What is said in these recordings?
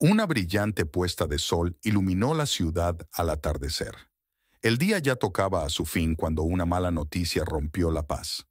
Una brillante puesta de sol iluminó la ciudad al atardecer. El día ya tocaba a su fin cuando una mala noticia rompió la paz.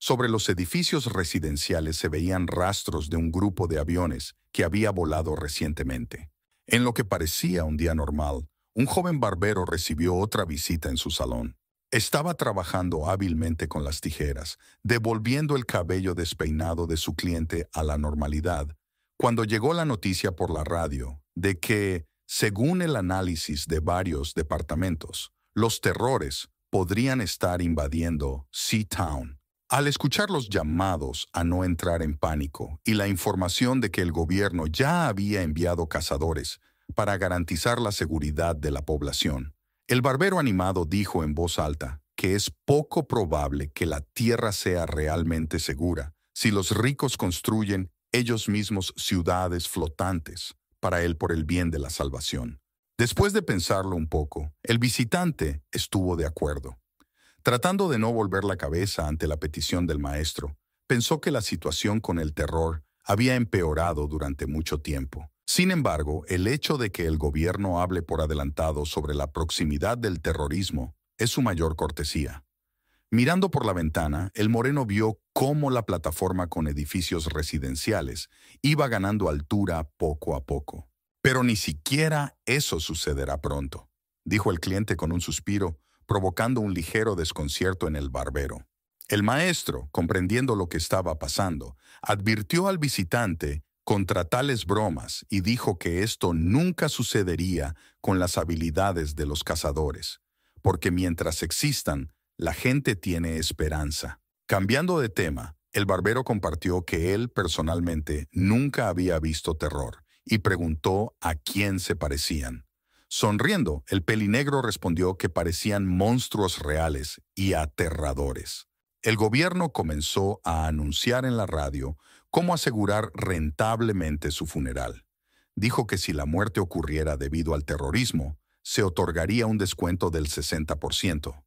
Sobre los edificios residenciales se veían rastros de un grupo de aviones que había volado recientemente. En lo que parecía un día normal, un joven barbero recibió otra visita en su salón. Estaba trabajando hábilmente con las tijeras, devolviendo el cabello despeinado de su cliente a la normalidad cuando llegó la noticia por la radio de que, según el análisis de varios departamentos, los terrores podrían estar invadiendo Sea-Town. Al escuchar los llamados a no entrar en pánico y la información de que el gobierno ya había enviado cazadores para garantizar la seguridad de la población, el barbero animado dijo en voz alta que es poco probable que la tierra sea realmente segura si los ricos construyen ellos mismos ciudades flotantes para él por el bien de la salvación. Después de pensarlo un poco, el visitante estuvo de acuerdo. Tratando de no volver la cabeza ante la petición del maestro, pensó que la situación con el terror había empeorado durante mucho tiempo. Sin embargo, el hecho de que el gobierno hable por adelantado sobre la proximidad del terrorismo es su mayor cortesía. Mirando por la ventana, el moreno vio cómo la plataforma con edificios residenciales iba ganando altura poco a poco. Pero ni siquiera eso sucederá pronto, dijo el cliente con un suspiro, provocando un ligero desconcierto en el barbero. El maestro, comprendiendo lo que estaba pasando, advirtió al visitante contra tales bromas y dijo que esto nunca sucedería con las habilidades de los cazadores, porque mientras existan, la gente tiene esperanza. Cambiando de tema, el barbero compartió que él personalmente nunca había visto terror y preguntó a quién se parecían. Sonriendo, el pelinegro respondió que parecían monstruos reales y aterradores. El gobierno comenzó a anunciar en la radio cómo asegurar rentablemente su funeral. Dijo que si la muerte ocurriera debido al terrorismo, se otorgaría un descuento del 60%.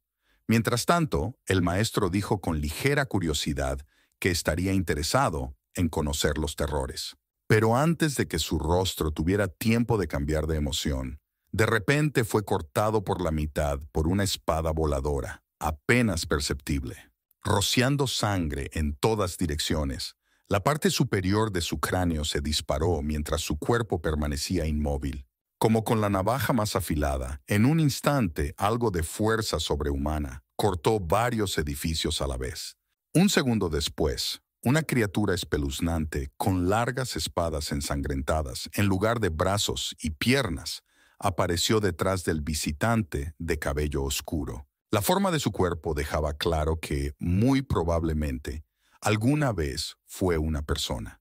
Mientras tanto, el maestro dijo con ligera curiosidad que estaría interesado en conocer los terrores. Pero antes de que su rostro tuviera tiempo de cambiar de emoción, de repente fue cortado por la mitad por una espada voladora, apenas perceptible, rociando sangre en todas direcciones. La parte superior de su cráneo se disparó mientras su cuerpo permanecía inmóvil, como con la navaja más afilada, en un instante algo de fuerza sobrehumana cortó varios edificios a la vez. Un segundo después, una criatura espeluznante con largas espadas ensangrentadas en lugar de brazos y piernas apareció detrás del visitante de cabello oscuro. La forma de su cuerpo dejaba claro que, muy probablemente, alguna vez fue una persona.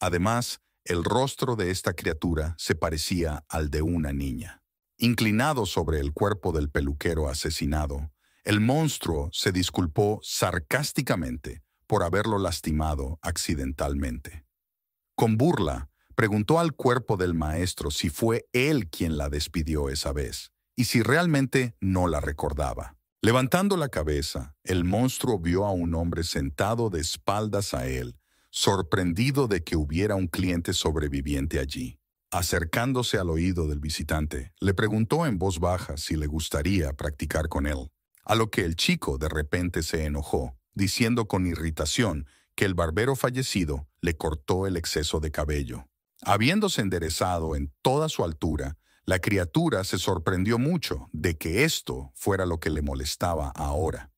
Además, el rostro de esta criatura se parecía al de una niña. Inclinado sobre el cuerpo del peluquero asesinado, el monstruo se disculpó sarcásticamente por haberlo lastimado accidentalmente. Con burla, preguntó al cuerpo del maestro si fue él quien la despidió esa vez y si realmente no la recordaba. Levantando la cabeza, el monstruo vio a un hombre sentado de espaldas a él, sorprendido de que hubiera un cliente sobreviviente allí. Acercándose al oído del visitante, le preguntó en voz baja si le gustaría practicar con él, a lo que el chico de repente se enojó, diciendo con irritación que el barbero fallecido le cortó el exceso de cabello. Habiéndose enderezado en toda su altura, la criatura se sorprendió mucho de que esto fuera lo que le molestaba ahora.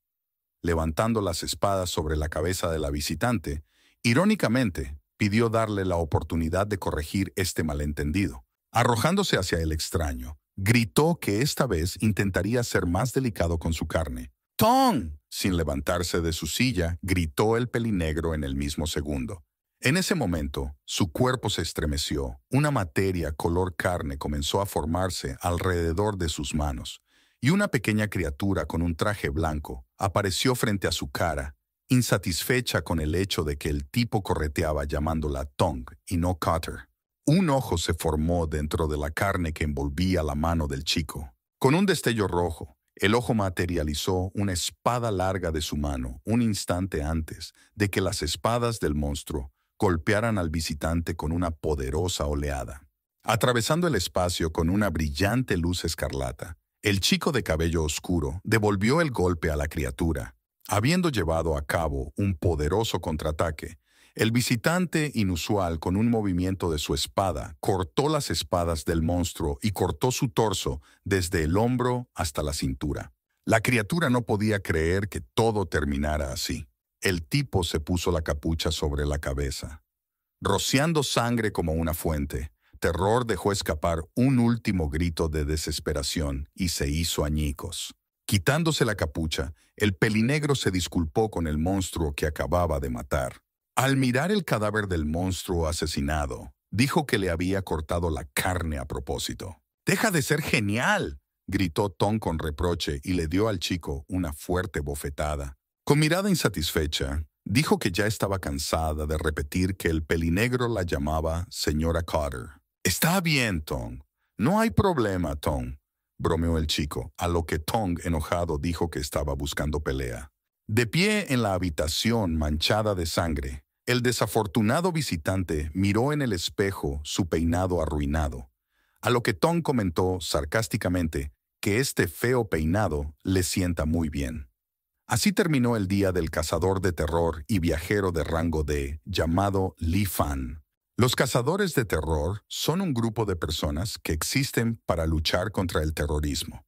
Levantando las espadas sobre la cabeza de la visitante, Irónicamente, pidió darle la oportunidad de corregir este malentendido. Arrojándose hacia el extraño, gritó que esta vez intentaría ser más delicado con su carne. Ton, Sin levantarse de su silla, gritó el pelinegro en el mismo segundo. En ese momento, su cuerpo se estremeció. Una materia color carne comenzó a formarse alrededor de sus manos, y una pequeña criatura con un traje blanco apareció frente a su cara, insatisfecha con el hecho de que el tipo correteaba llamándola Tong y no Cutter. Un ojo se formó dentro de la carne que envolvía la mano del chico. Con un destello rojo, el ojo materializó una espada larga de su mano un instante antes de que las espadas del monstruo golpearan al visitante con una poderosa oleada. Atravesando el espacio con una brillante luz escarlata, el chico de cabello oscuro devolvió el golpe a la criatura, Habiendo llevado a cabo un poderoso contraataque, el visitante inusual con un movimiento de su espada cortó las espadas del monstruo y cortó su torso desde el hombro hasta la cintura. La criatura no podía creer que todo terminara así. El tipo se puso la capucha sobre la cabeza, rociando sangre como una fuente. Terror dejó escapar un último grito de desesperación y se hizo añicos. Quitándose la capucha, el pelinegro se disculpó con el monstruo que acababa de matar. Al mirar el cadáver del monstruo asesinado, dijo que le había cortado la carne a propósito. ¡Deja de ser genial! gritó Tom con reproche y le dio al chico una fuerte bofetada. Con mirada insatisfecha, dijo que ya estaba cansada de repetir que el pelinegro la llamaba señora Carter. Está bien, Tom. No hay problema, Tom bromeó el chico, a lo que Tong, enojado, dijo que estaba buscando pelea. De pie en la habitación manchada de sangre, el desafortunado visitante miró en el espejo su peinado arruinado, a lo que Tong comentó sarcásticamente que este feo peinado le sienta muy bien. Así terminó el día del cazador de terror y viajero de rango D, llamado Li Fan. Los cazadores de terror son un grupo de personas que existen para luchar contra el terrorismo.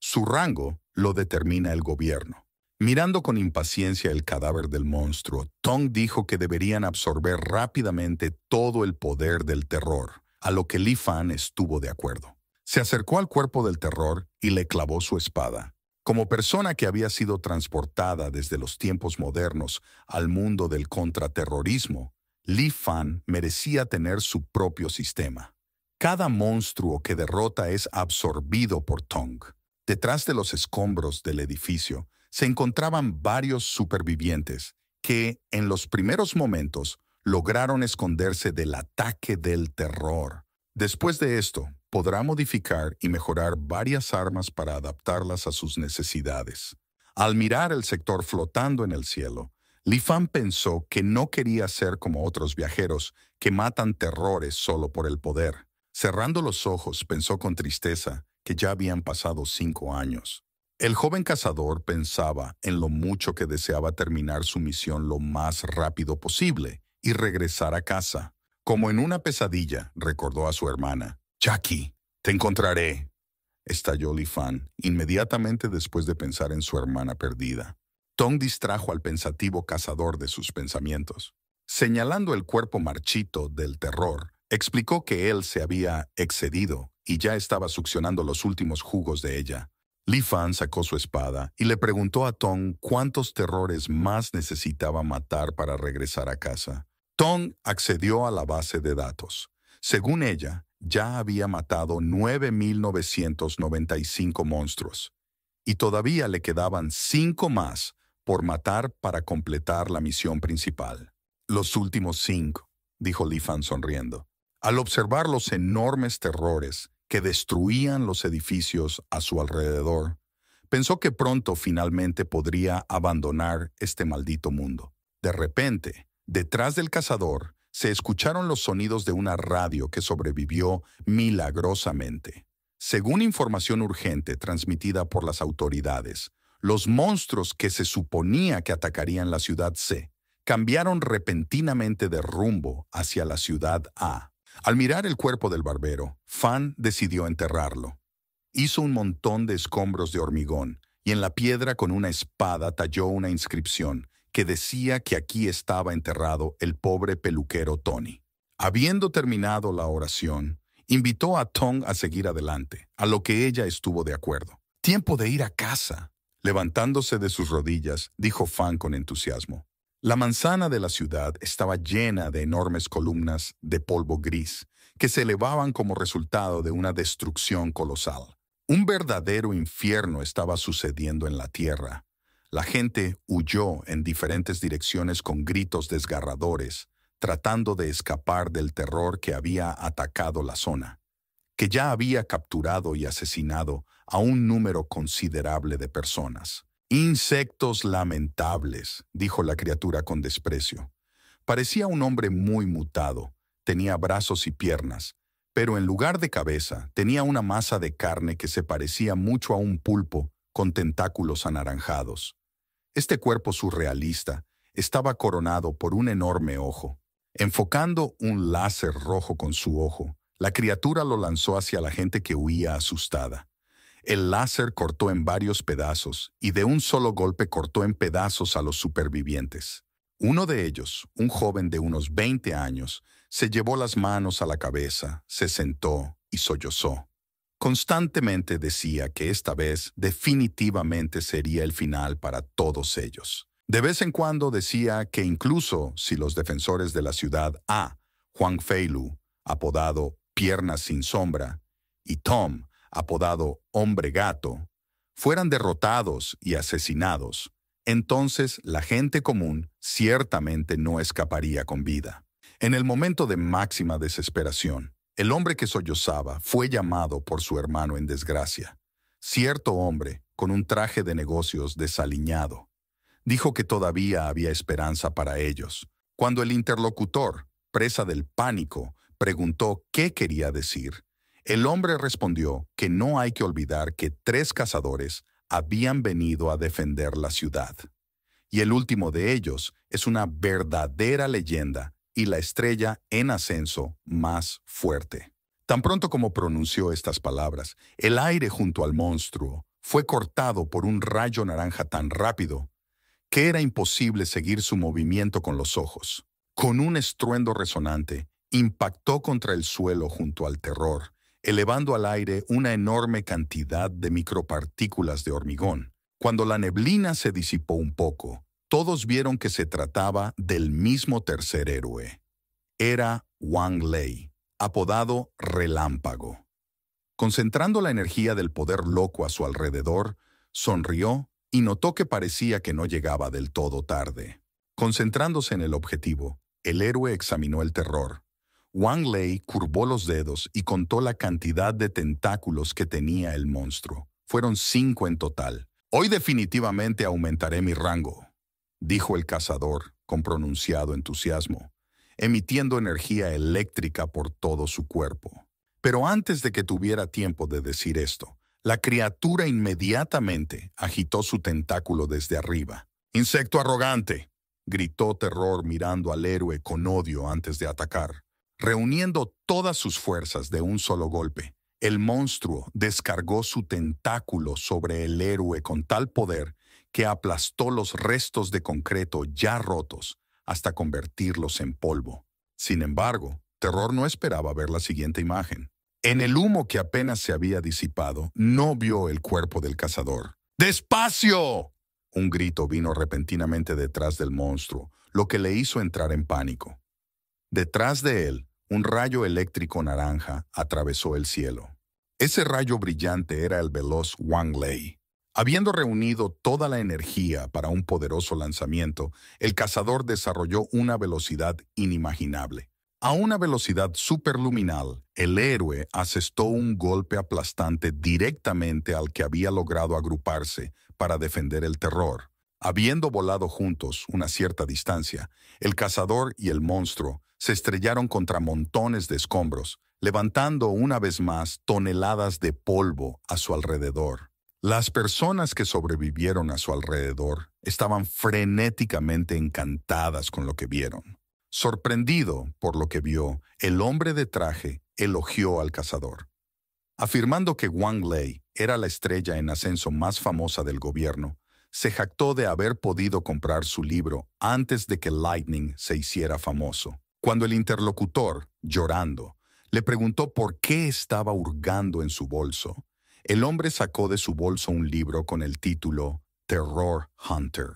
Su rango lo determina el gobierno. Mirando con impaciencia el cadáver del monstruo, Tong dijo que deberían absorber rápidamente todo el poder del terror, a lo que Li Fan estuvo de acuerdo. Se acercó al cuerpo del terror y le clavó su espada. Como persona que había sido transportada desde los tiempos modernos al mundo del contraterrorismo, Li Fan merecía tener su propio sistema. Cada monstruo que derrota es absorbido por Tong. Detrás de los escombros del edificio se encontraban varios supervivientes que, en los primeros momentos, lograron esconderse del ataque del terror. Después de esto, podrá modificar y mejorar varias armas para adaptarlas a sus necesidades. Al mirar el sector flotando en el cielo, Lifan pensó que no quería ser como otros viajeros que matan terrores solo por el poder. Cerrando los ojos, pensó con tristeza que ya habían pasado cinco años. El joven cazador pensaba en lo mucho que deseaba terminar su misión lo más rápido posible y regresar a casa. Como en una pesadilla, recordó a su hermana. Jackie, te encontraré, estalló Lifan inmediatamente después de pensar en su hermana perdida. Tom distrajo al pensativo cazador de sus pensamientos. Señalando el cuerpo marchito del terror, explicó que él se había excedido y ya estaba succionando los últimos jugos de ella. Lee Fan sacó su espada y le preguntó a Tom cuántos terrores más necesitaba matar para regresar a casa. Tom accedió a la base de datos. Según ella, ya había matado 9.995 monstruos y todavía le quedaban cinco más por matar para completar la misión principal. Los últimos cinco, dijo Lifan sonriendo, al observar los enormes terrores que destruían los edificios a su alrededor, pensó que pronto finalmente podría abandonar este maldito mundo. De repente, detrás del cazador, se escucharon los sonidos de una radio que sobrevivió milagrosamente. Según información urgente transmitida por las autoridades, los monstruos que se suponía que atacarían la ciudad C cambiaron repentinamente de rumbo hacia la ciudad A. Al mirar el cuerpo del barbero, Fan decidió enterrarlo. Hizo un montón de escombros de hormigón y en la piedra con una espada talló una inscripción que decía que aquí estaba enterrado el pobre peluquero Tony. Habiendo terminado la oración, invitó a Tong a seguir adelante, a lo que ella estuvo de acuerdo. Tiempo de ir a casa, Levantándose de sus rodillas, dijo Fan con entusiasmo. La manzana de la ciudad estaba llena de enormes columnas de polvo gris que se elevaban como resultado de una destrucción colosal. Un verdadero infierno estaba sucediendo en la tierra. La gente huyó en diferentes direcciones con gritos desgarradores, tratando de escapar del terror que había atacado la zona, que ya había capturado y asesinado a un número considerable de personas. Insectos lamentables, dijo la criatura con desprecio. Parecía un hombre muy mutado, tenía brazos y piernas, pero en lugar de cabeza tenía una masa de carne que se parecía mucho a un pulpo con tentáculos anaranjados. Este cuerpo surrealista estaba coronado por un enorme ojo. Enfocando un láser rojo con su ojo, la criatura lo lanzó hacia la gente que huía asustada. El láser cortó en varios pedazos y de un solo golpe cortó en pedazos a los supervivientes. Uno de ellos, un joven de unos 20 años, se llevó las manos a la cabeza, se sentó y sollozó. Constantemente decía que esta vez definitivamente sería el final para todos ellos. De vez en cuando decía que incluso si los defensores de la ciudad A, Juan Feilu, apodado Piernas sin Sombra, y Tom, apodado Hombre Gato, fueran derrotados y asesinados, entonces la gente común ciertamente no escaparía con vida. En el momento de máxima desesperación, el hombre que sollozaba fue llamado por su hermano en desgracia. Cierto hombre, con un traje de negocios desaliñado, dijo que todavía había esperanza para ellos. Cuando el interlocutor, presa del pánico, preguntó qué quería decir, el hombre respondió que no hay que olvidar que tres cazadores habían venido a defender la ciudad. Y el último de ellos es una verdadera leyenda y la estrella en ascenso más fuerte. Tan pronto como pronunció estas palabras, el aire junto al monstruo fue cortado por un rayo naranja tan rápido que era imposible seguir su movimiento con los ojos. Con un estruendo resonante, impactó contra el suelo junto al terror, elevando al aire una enorme cantidad de micropartículas de hormigón. Cuando la neblina se disipó un poco, todos vieron que se trataba del mismo tercer héroe. Era Wang Lei, apodado Relámpago. Concentrando la energía del poder loco a su alrededor, sonrió y notó que parecía que no llegaba del todo tarde. Concentrándose en el objetivo, el héroe examinó el terror, Wang Lei curvó los dedos y contó la cantidad de tentáculos que tenía el monstruo. Fueron cinco en total. Hoy definitivamente aumentaré mi rango, dijo el cazador con pronunciado entusiasmo, emitiendo energía eléctrica por todo su cuerpo. Pero antes de que tuviera tiempo de decir esto, la criatura inmediatamente agitó su tentáculo desde arriba. ¡Insecto arrogante! gritó Terror mirando al héroe con odio antes de atacar. Reuniendo todas sus fuerzas de un solo golpe, el monstruo descargó su tentáculo sobre el héroe con tal poder que aplastó los restos de concreto ya rotos hasta convertirlos en polvo. Sin embargo, Terror no esperaba ver la siguiente imagen. En el humo que apenas se había disipado, no vio el cuerpo del cazador. ¡Despacio! Un grito vino repentinamente detrás del monstruo, lo que le hizo entrar en pánico. Detrás de él, un rayo eléctrico naranja atravesó el cielo. Ese rayo brillante era el veloz Wang Lei. Habiendo reunido toda la energía para un poderoso lanzamiento, el cazador desarrolló una velocidad inimaginable. A una velocidad superluminal, el héroe asestó un golpe aplastante directamente al que había logrado agruparse para defender el terror. Habiendo volado juntos una cierta distancia, el cazador y el monstruo se estrellaron contra montones de escombros, levantando una vez más toneladas de polvo a su alrededor. Las personas que sobrevivieron a su alrededor estaban frenéticamente encantadas con lo que vieron. Sorprendido por lo que vio, el hombre de traje elogió al cazador, afirmando que Wang Lei era la estrella en ascenso más famosa del gobierno. Se jactó de haber podido comprar su libro antes de que Lightning se hiciera famoso. Cuando el interlocutor, llorando, le preguntó por qué estaba hurgando en su bolso, el hombre sacó de su bolso un libro con el título Terror Hunter,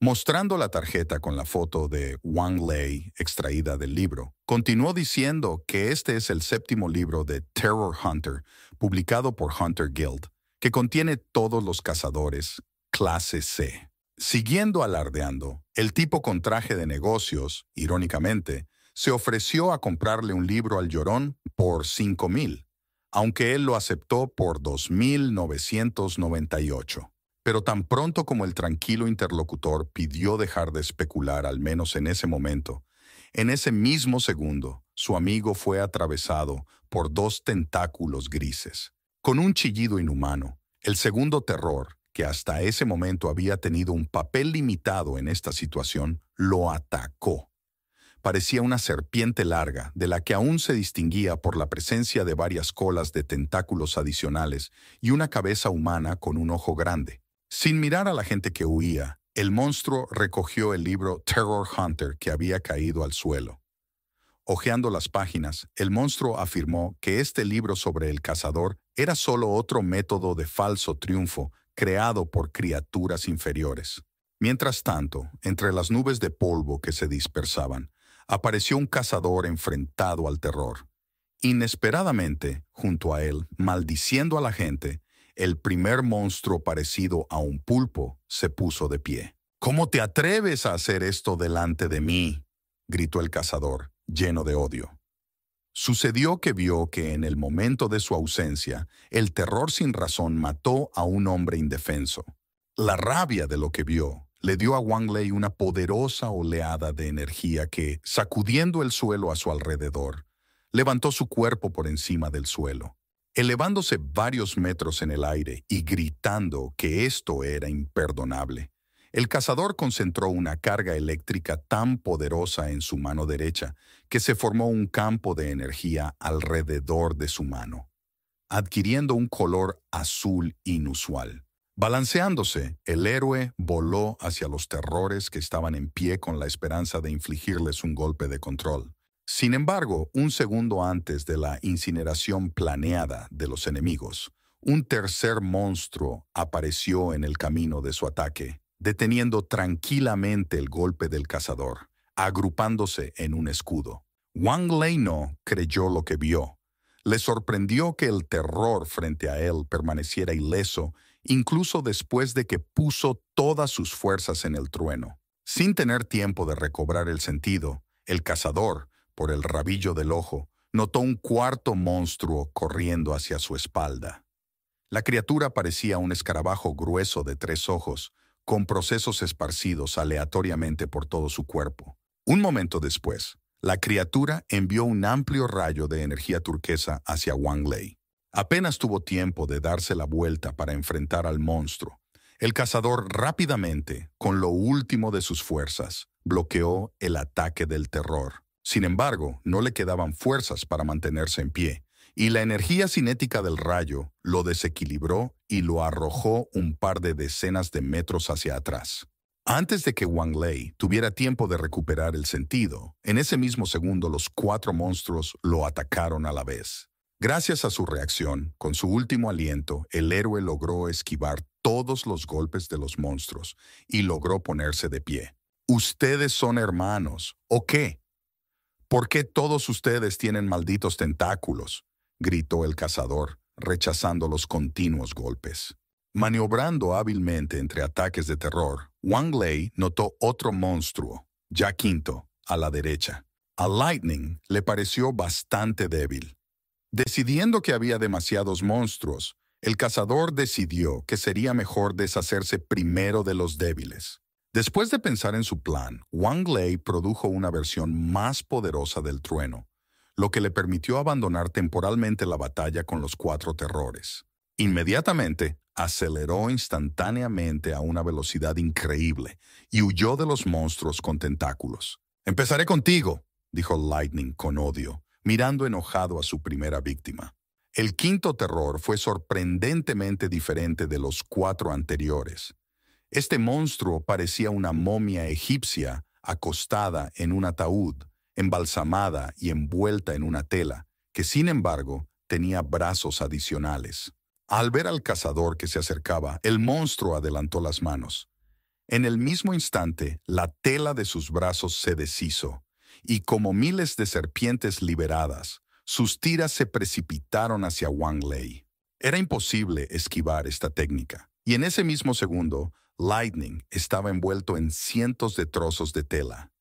mostrando la tarjeta con la foto de Wang Lei extraída del libro. Continuó diciendo que este es el séptimo libro de Terror Hunter, publicado por Hunter Guild, que contiene todos los cazadores, clase C. Siguiendo alardeando, el tipo con traje de negocios, irónicamente, se ofreció a comprarle un libro al llorón por 5,000, mil, aunque él lo aceptó por 2.998. Pero tan pronto como el tranquilo interlocutor pidió dejar de especular, al menos en ese momento, en ese mismo segundo, su amigo fue atravesado por dos tentáculos grises. Con un chillido inhumano, el segundo terror, que hasta ese momento había tenido un papel limitado en esta situación, lo atacó parecía una serpiente larga, de la que aún se distinguía por la presencia de varias colas de tentáculos adicionales y una cabeza humana con un ojo grande. Sin mirar a la gente que huía, el monstruo recogió el libro Terror Hunter que había caído al suelo. Ojeando las páginas, el monstruo afirmó que este libro sobre el cazador era solo otro método de falso triunfo creado por criaturas inferiores. Mientras tanto, entre las nubes de polvo que se dispersaban, apareció un cazador enfrentado al terror. Inesperadamente, junto a él, maldiciendo a la gente, el primer monstruo parecido a un pulpo se puso de pie. ¿Cómo te atreves a hacer esto delante de mí? gritó el cazador, lleno de odio. Sucedió que vio que en el momento de su ausencia, el terror sin razón mató a un hombre indefenso. La rabia de lo que vio le dio a Wang Lei una poderosa oleada de energía que, sacudiendo el suelo a su alrededor, levantó su cuerpo por encima del suelo, elevándose varios metros en el aire y gritando que esto era imperdonable. El cazador concentró una carga eléctrica tan poderosa en su mano derecha que se formó un campo de energía alrededor de su mano, adquiriendo un color azul inusual. Balanceándose, el héroe voló hacia los terrores que estaban en pie con la esperanza de infligirles un golpe de control. Sin embargo, un segundo antes de la incineración planeada de los enemigos, un tercer monstruo apareció en el camino de su ataque, deteniendo tranquilamente el golpe del cazador, agrupándose en un escudo. Wang Leino creyó lo que vio. Le sorprendió que el terror frente a él permaneciera ileso incluso después de que puso todas sus fuerzas en el trueno. Sin tener tiempo de recobrar el sentido, el cazador, por el rabillo del ojo, notó un cuarto monstruo corriendo hacia su espalda. La criatura parecía un escarabajo grueso de tres ojos, con procesos esparcidos aleatoriamente por todo su cuerpo. Un momento después, la criatura envió un amplio rayo de energía turquesa hacia Wang Lei. Apenas tuvo tiempo de darse la vuelta para enfrentar al monstruo. El cazador rápidamente, con lo último de sus fuerzas, bloqueó el ataque del terror. Sin embargo, no le quedaban fuerzas para mantenerse en pie, y la energía cinética del rayo lo desequilibró y lo arrojó un par de decenas de metros hacia atrás. Antes de que Wang Lei tuviera tiempo de recuperar el sentido, en ese mismo segundo los cuatro monstruos lo atacaron a la vez. Gracias a su reacción, con su último aliento, el héroe logró esquivar todos los golpes de los monstruos y logró ponerse de pie. ¿Ustedes son hermanos o qué? ¿Por qué todos ustedes tienen malditos tentáculos? gritó el cazador, rechazando los continuos golpes. Maniobrando hábilmente entre ataques de terror, Wang Lei notó otro monstruo, ya quinto, a la derecha. A Lightning le pareció bastante débil Decidiendo que había demasiados monstruos, el cazador decidió que sería mejor deshacerse primero de los débiles. Después de pensar en su plan, Wang Lei produjo una versión más poderosa del trueno, lo que le permitió abandonar temporalmente la batalla con los cuatro terrores. Inmediatamente, aceleró instantáneamente a una velocidad increíble y huyó de los monstruos con tentáculos. Empezaré contigo, dijo Lightning con odio, mirando enojado a su primera víctima. El quinto terror fue sorprendentemente diferente de los cuatro anteriores. Este monstruo parecía una momia egipcia acostada en un ataúd, embalsamada y envuelta en una tela, que sin embargo tenía brazos adicionales. Al ver al cazador que se acercaba, el monstruo adelantó las manos. En el mismo instante, la tela de sus brazos se deshizo y como miles de serpientes liberadas, sus tiras se precipitaron hacia Wang Lei. Era imposible esquivar esta técnica, y en ese mismo segundo, Lightning estaba envuelto en cientos de trozos de tela,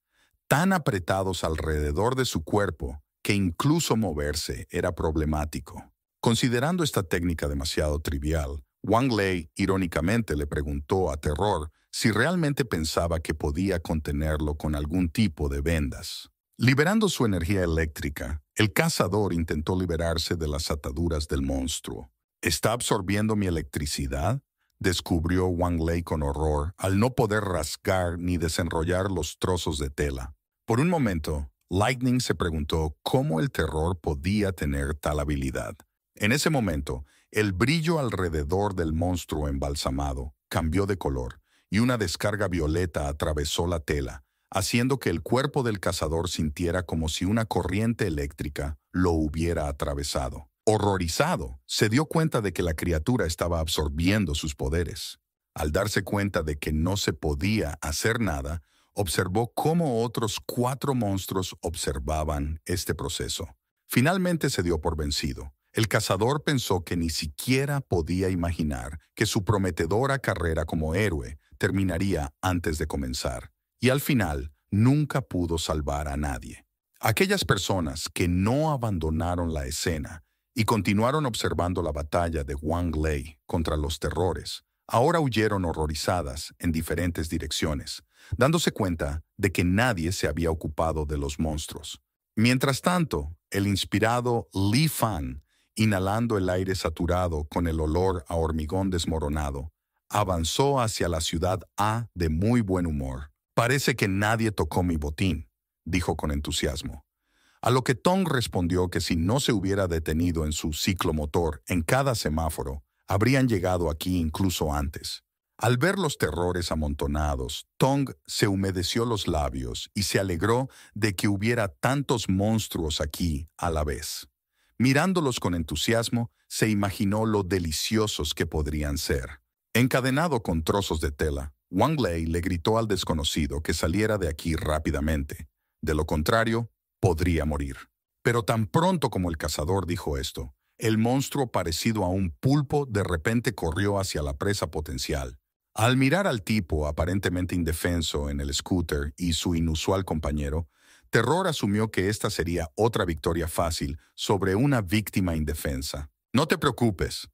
tan apretados alrededor de su cuerpo que incluso moverse era problemático. Considerando esta técnica demasiado trivial, Wang Lei irónicamente le preguntó a Terror si realmente pensaba que podía contenerlo con algún tipo de vendas. Liberando su energía eléctrica, el cazador intentó liberarse de las ataduras del monstruo. ¿Está absorbiendo mi electricidad? descubrió Wang Lei con horror al no poder rasgar ni desenrollar los trozos de tela. Por un momento, Lightning se preguntó cómo el terror podía tener tal habilidad. En ese momento, el brillo alrededor del monstruo embalsamado cambió de color y una descarga violeta atravesó la tela, haciendo que el cuerpo del cazador sintiera como si una corriente eléctrica lo hubiera atravesado. Horrorizado, se dio cuenta de que la criatura estaba absorbiendo sus poderes. Al darse cuenta de que no se podía hacer nada, observó cómo otros cuatro monstruos observaban este proceso. Finalmente se dio por vencido. El cazador pensó que ni siquiera podía imaginar que su prometedora carrera como héroe terminaría antes de comenzar y al final nunca pudo salvar a nadie. Aquellas personas que no abandonaron la escena y continuaron observando la batalla de Wang Lei contra los terrores, ahora huyeron horrorizadas en diferentes direcciones, dándose cuenta de que nadie se había ocupado de los monstruos. Mientras tanto, el inspirado Li Fan, inhalando el aire saturado con el olor a hormigón desmoronado, avanzó hacia la ciudad A de muy buen humor. Parece que nadie tocó mi botín, dijo con entusiasmo. A lo que Tong respondió que si no se hubiera detenido en su ciclomotor en cada semáforo, habrían llegado aquí incluso antes. Al ver los terrores amontonados, Tong se humedeció los labios y se alegró de que hubiera tantos monstruos aquí a la vez. Mirándolos con entusiasmo, se imaginó lo deliciosos que podrían ser. Encadenado con trozos de tela, Wang Lei le gritó al desconocido que saliera de aquí rápidamente. De lo contrario, podría morir. Pero tan pronto como el cazador dijo esto, el monstruo parecido a un pulpo de repente corrió hacia la presa potencial. Al mirar al tipo aparentemente indefenso en el scooter y su inusual compañero, Terror asumió que esta sería otra victoria fácil sobre una víctima indefensa. No te preocupes,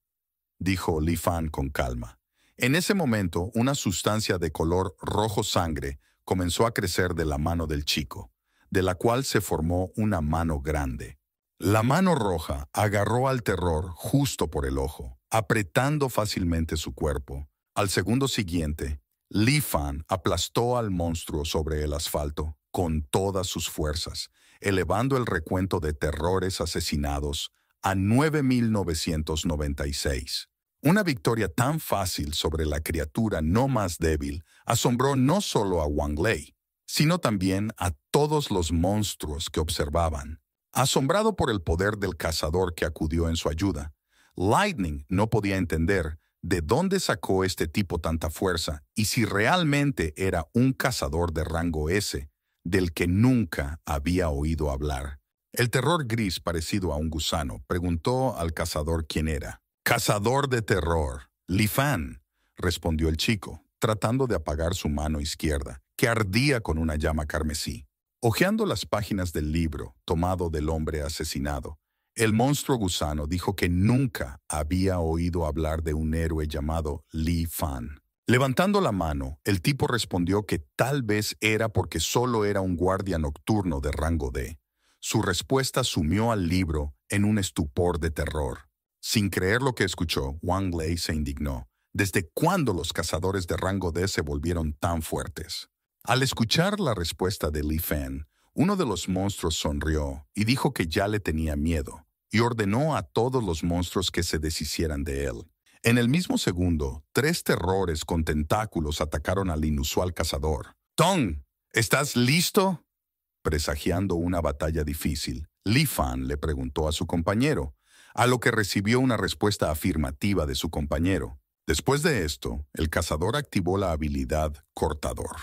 dijo Li Fan con calma. En ese momento, una sustancia de color rojo sangre comenzó a crecer de la mano del chico, de la cual se formó una mano grande. La mano roja agarró al terror justo por el ojo, apretando fácilmente su cuerpo. Al segundo siguiente, Lifan Fan aplastó al monstruo sobre el asfalto con todas sus fuerzas, elevando el recuento de terrores asesinados a 9.996. Una victoria tan fácil sobre la criatura no más débil asombró no solo a Wang Lei, sino también a todos los monstruos que observaban. Asombrado por el poder del cazador que acudió en su ayuda, Lightning no podía entender de dónde sacó este tipo tanta fuerza y si realmente era un cazador de rango S, del que nunca había oído hablar. El terror gris parecido a un gusano preguntó al cazador quién era. Cazador de terror, Lifan, respondió el chico, tratando de apagar su mano izquierda, que ardía con una llama carmesí. Ojeando las páginas del libro tomado del hombre asesinado, el monstruo gusano dijo que nunca había oído hablar de un héroe llamado Li Fan. Levantando la mano, el tipo respondió que tal vez era porque solo era un guardia nocturno de rango D. Su respuesta sumió al libro en un estupor de terror. Sin creer lo que escuchó, Wang Lei se indignó. ¿Desde cuándo los cazadores de rango D se volvieron tan fuertes? Al escuchar la respuesta de Li Fan, uno de los monstruos sonrió y dijo que ya le tenía miedo, y ordenó a todos los monstruos que se deshicieran de él. En el mismo segundo, tres terrores con tentáculos atacaron al inusual cazador. Tong, ¿estás listo? Presagiando una batalla difícil, Li Fan le preguntó a su compañero, a lo que recibió una respuesta afirmativa de su compañero. Después de esto, el cazador activó la habilidad cortador,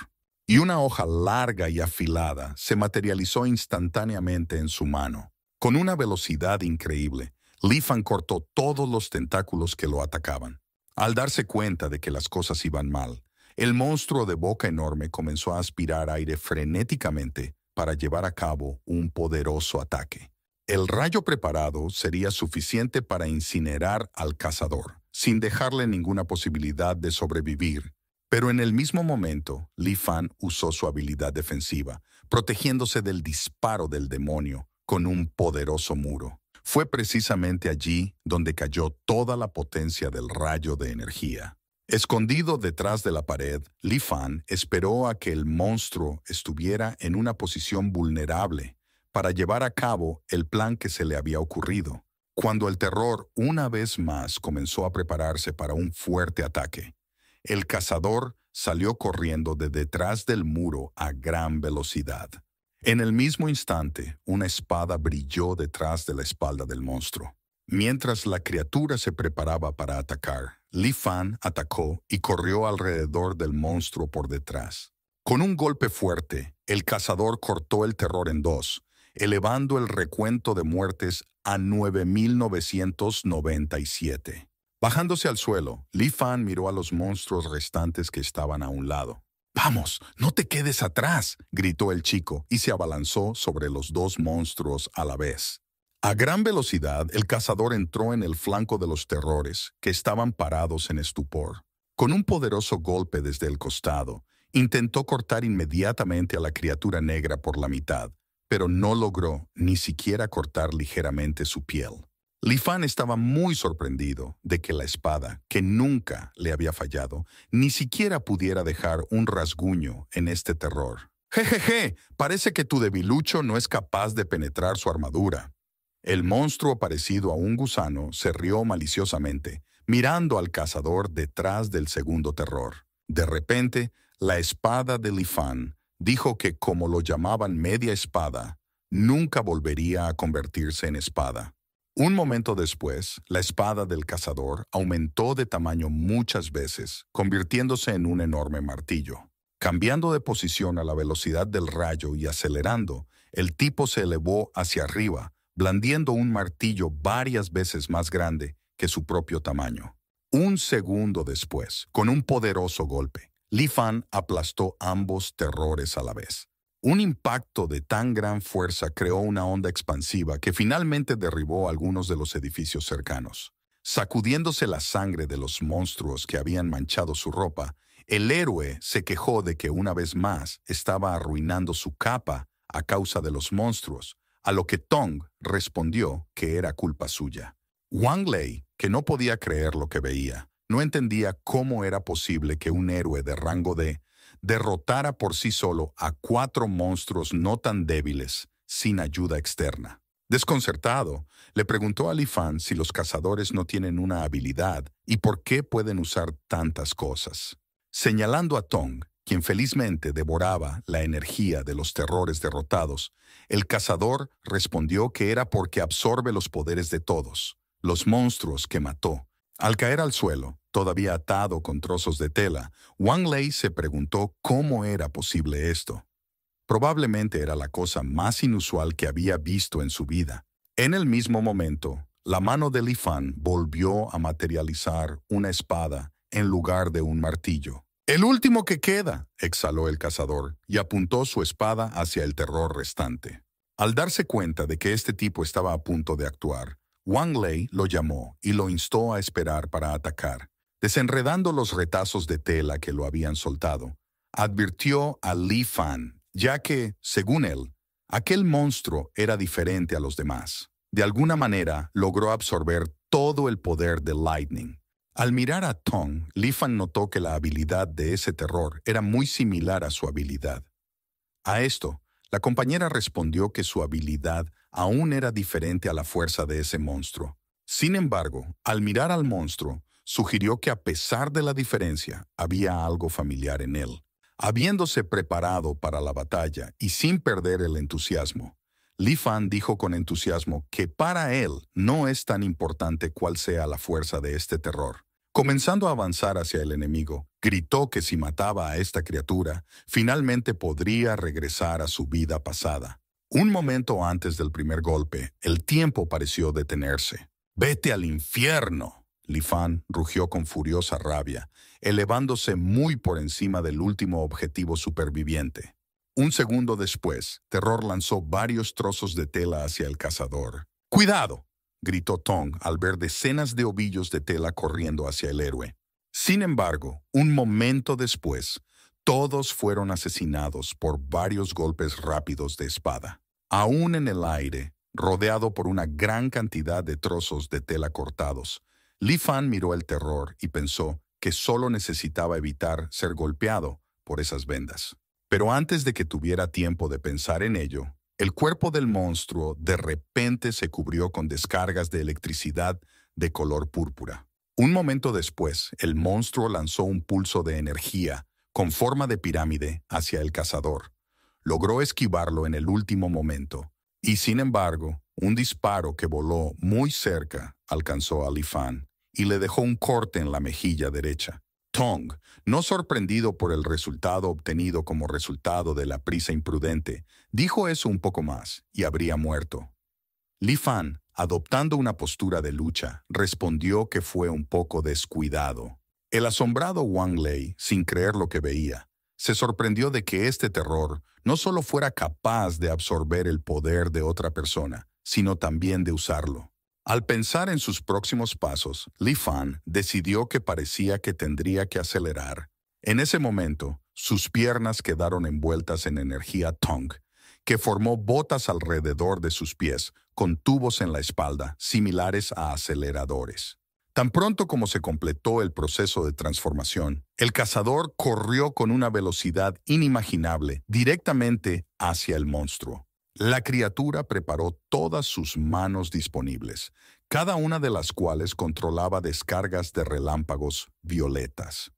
y una hoja larga y afilada se materializó instantáneamente en su mano. Con una velocidad increíble, Lifan cortó todos los tentáculos que lo atacaban. Al darse cuenta de que las cosas iban mal, el monstruo de boca enorme comenzó a aspirar aire frenéticamente para llevar a cabo un poderoso ataque. El rayo preparado sería suficiente para incinerar al cazador, sin dejarle ninguna posibilidad de sobrevivir. Pero en el mismo momento, Li Fan usó su habilidad defensiva, protegiéndose del disparo del demonio con un poderoso muro. Fue precisamente allí donde cayó toda la potencia del rayo de energía. Escondido detrás de la pared, Li Fan esperó a que el monstruo estuviera en una posición vulnerable para llevar a cabo el plan que se le había ocurrido, cuando el terror una vez más comenzó a prepararse para un fuerte ataque. El cazador salió corriendo de detrás del muro a gran velocidad. En el mismo instante, una espada brilló detrás de la espalda del monstruo. Mientras la criatura se preparaba para atacar, Li Fan atacó y corrió alrededor del monstruo por detrás. Con un golpe fuerte, el cazador cortó el terror en dos, elevando el recuento de muertes a 9.997. Bajándose al suelo, Li Fan miró a los monstruos restantes que estaban a un lado. ¡Vamos, no te quedes atrás! gritó el chico y se abalanzó sobre los dos monstruos a la vez. A gran velocidad, el cazador entró en el flanco de los terrores, que estaban parados en estupor. Con un poderoso golpe desde el costado, intentó cortar inmediatamente a la criatura negra por la mitad, pero no logró ni siquiera cortar ligeramente su piel. Lifan estaba muy sorprendido de que la espada, que nunca le había fallado, ni siquiera pudiera dejar un rasguño en este terror. Jejeje, parece que tu debilucho no es capaz de penetrar su armadura. El monstruo parecido a un gusano se rió maliciosamente, mirando al cazador detrás del segundo terror. De repente, la espada de Lifan dijo que como lo llamaban media espada, nunca volvería a convertirse en espada. Un momento después, la espada del cazador aumentó de tamaño muchas veces, convirtiéndose en un enorme martillo. Cambiando de posición a la velocidad del rayo y acelerando, el tipo se elevó hacia arriba, blandiendo un martillo varias veces más grande que su propio tamaño. Un segundo después, con un poderoso golpe, Lifan Fan aplastó ambos terrores a la vez. Un impacto de tan gran fuerza creó una onda expansiva que finalmente derribó algunos de los edificios cercanos. Sacudiéndose la sangre de los monstruos que habían manchado su ropa, el héroe se quejó de que una vez más estaba arruinando su capa a causa de los monstruos, a lo que Tong respondió que era culpa suya. Wang Lei, que no podía creer lo que veía, no entendía cómo era posible que un héroe de rango D derrotara por sí solo a cuatro monstruos no tan débiles sin ayuda externa. Desconcertado, le preguntó a Lifan si los cazadores no tienen una habilidad y por qué pueden usar tantas cosas. Señalando a Tong, quien felizmente devoraba la energía de los terrores derrotados, el cazador respondió que era porque absorbe los poderes de todos, los monstruos que mató. Al caer al suelo, todavía atado con trozos de tela, Wang Lei se preguntó cómo era posible esto. Probablemente era la cosa más inusual que había visto en su vida. En el mismo momento, la mano de Li Fan volvió a materializar una espada en lugar de un martillo. El último que queda, exhaló el cazador y apuntó su espada hacia el terror restante. Al darse cuenta de que este tipo estaba a punto de actuar, Wang Lei lo llamó y lo instó a esperar para atacar. Desenredando los retazos de tela que lo habían soltado, advirtió a Li Fan, ya que, según él, aquel monstruo era diferente a los demás. De alguna manera logró absorber todo el poder de Lightning. Al mirar a Tong, Li Fan notó que la habilidad de ese terror era muy similar a su habilidad. A esto, la compañera respondió que su habilidad aún era diferente a la fuerza de ese monstruo. Sin embargo, al mirar al monstruo, sugirió que a pesar de la diferencia, había algo familiar en él. Habiéndose preparado para la batalla y sin perder el entusiasmo, Li Fan dijo con entusiasmo que para él no es tan importante cuál sea la fuerza de este terror. Comenzando a avanzar hacia el enemigo, gritó que si mataba a esta criatura, finalmente podría regresar a su vida pasada. Un momento antes del primer golpe, el tiempo pareció detenerse. ¡Vete al infierno! Lifan rugió con furiosa rabia, elevándose muy por encima del último objetivo superviviente. Un segundo después, Terror lanzó varios trozos de tela hacia el cazador. ¡Cuidado! gritó Tong al ver decenas de ovillos de tela corriendo hacia el héroe. Sin embargo, un momento después, todos fueron asesinados por varios golpes rápidos de espada. Aún en el aire, rodeado por una gran cantidad de trozos de tela cortados, Li Fan miró el terror y pensó que solo necesitaba evitar ser golpeado por esas vendas. Pero antes de que tuviera tiempo de pensar en ello, el cuerpo del monstruo de repente se cubrió con descargas de electricidad de color púrpura. Un momento después, el monstruo lanzó un pulso de energía con forma de pirámide hacia el cazador. Logró esquivarlo en el último momento, y sin embargo, un disparo que voló muy cerca alcanzó a Lifan y le dejó un corte en la mejilla derecha. Tong, no sorprendido por el resultado obtenido como resultado de la prisa imprudente, dijo eso un poco más y habría muerto. Li Fan, adoptando una postura de lucha, respondió que fue un poco descuidado. El asombrado Wang Lei, sin creer lo que veía, se sorprendió de que este terror no solo fuera capaz de absorber el poder de otra persona, sino también de usarlo. Al pensar en sus próximos pasos, Li Fan decidió que parecía que tendría que acelerar. En ese momento, sus piernas quedaron envueltas en energía Tong, que formó botas alrededor de sus pies, con tubos en la espalda, similares a aceleradores. Tan pronto como se completó el proceso de transformación, el cazador corrió con una velocidad inimaginable directamente hacia el monstruo. La criatura preparó todas sus manos disponibles, cada una de las cuales controlaba descargas de relámpagos violetas.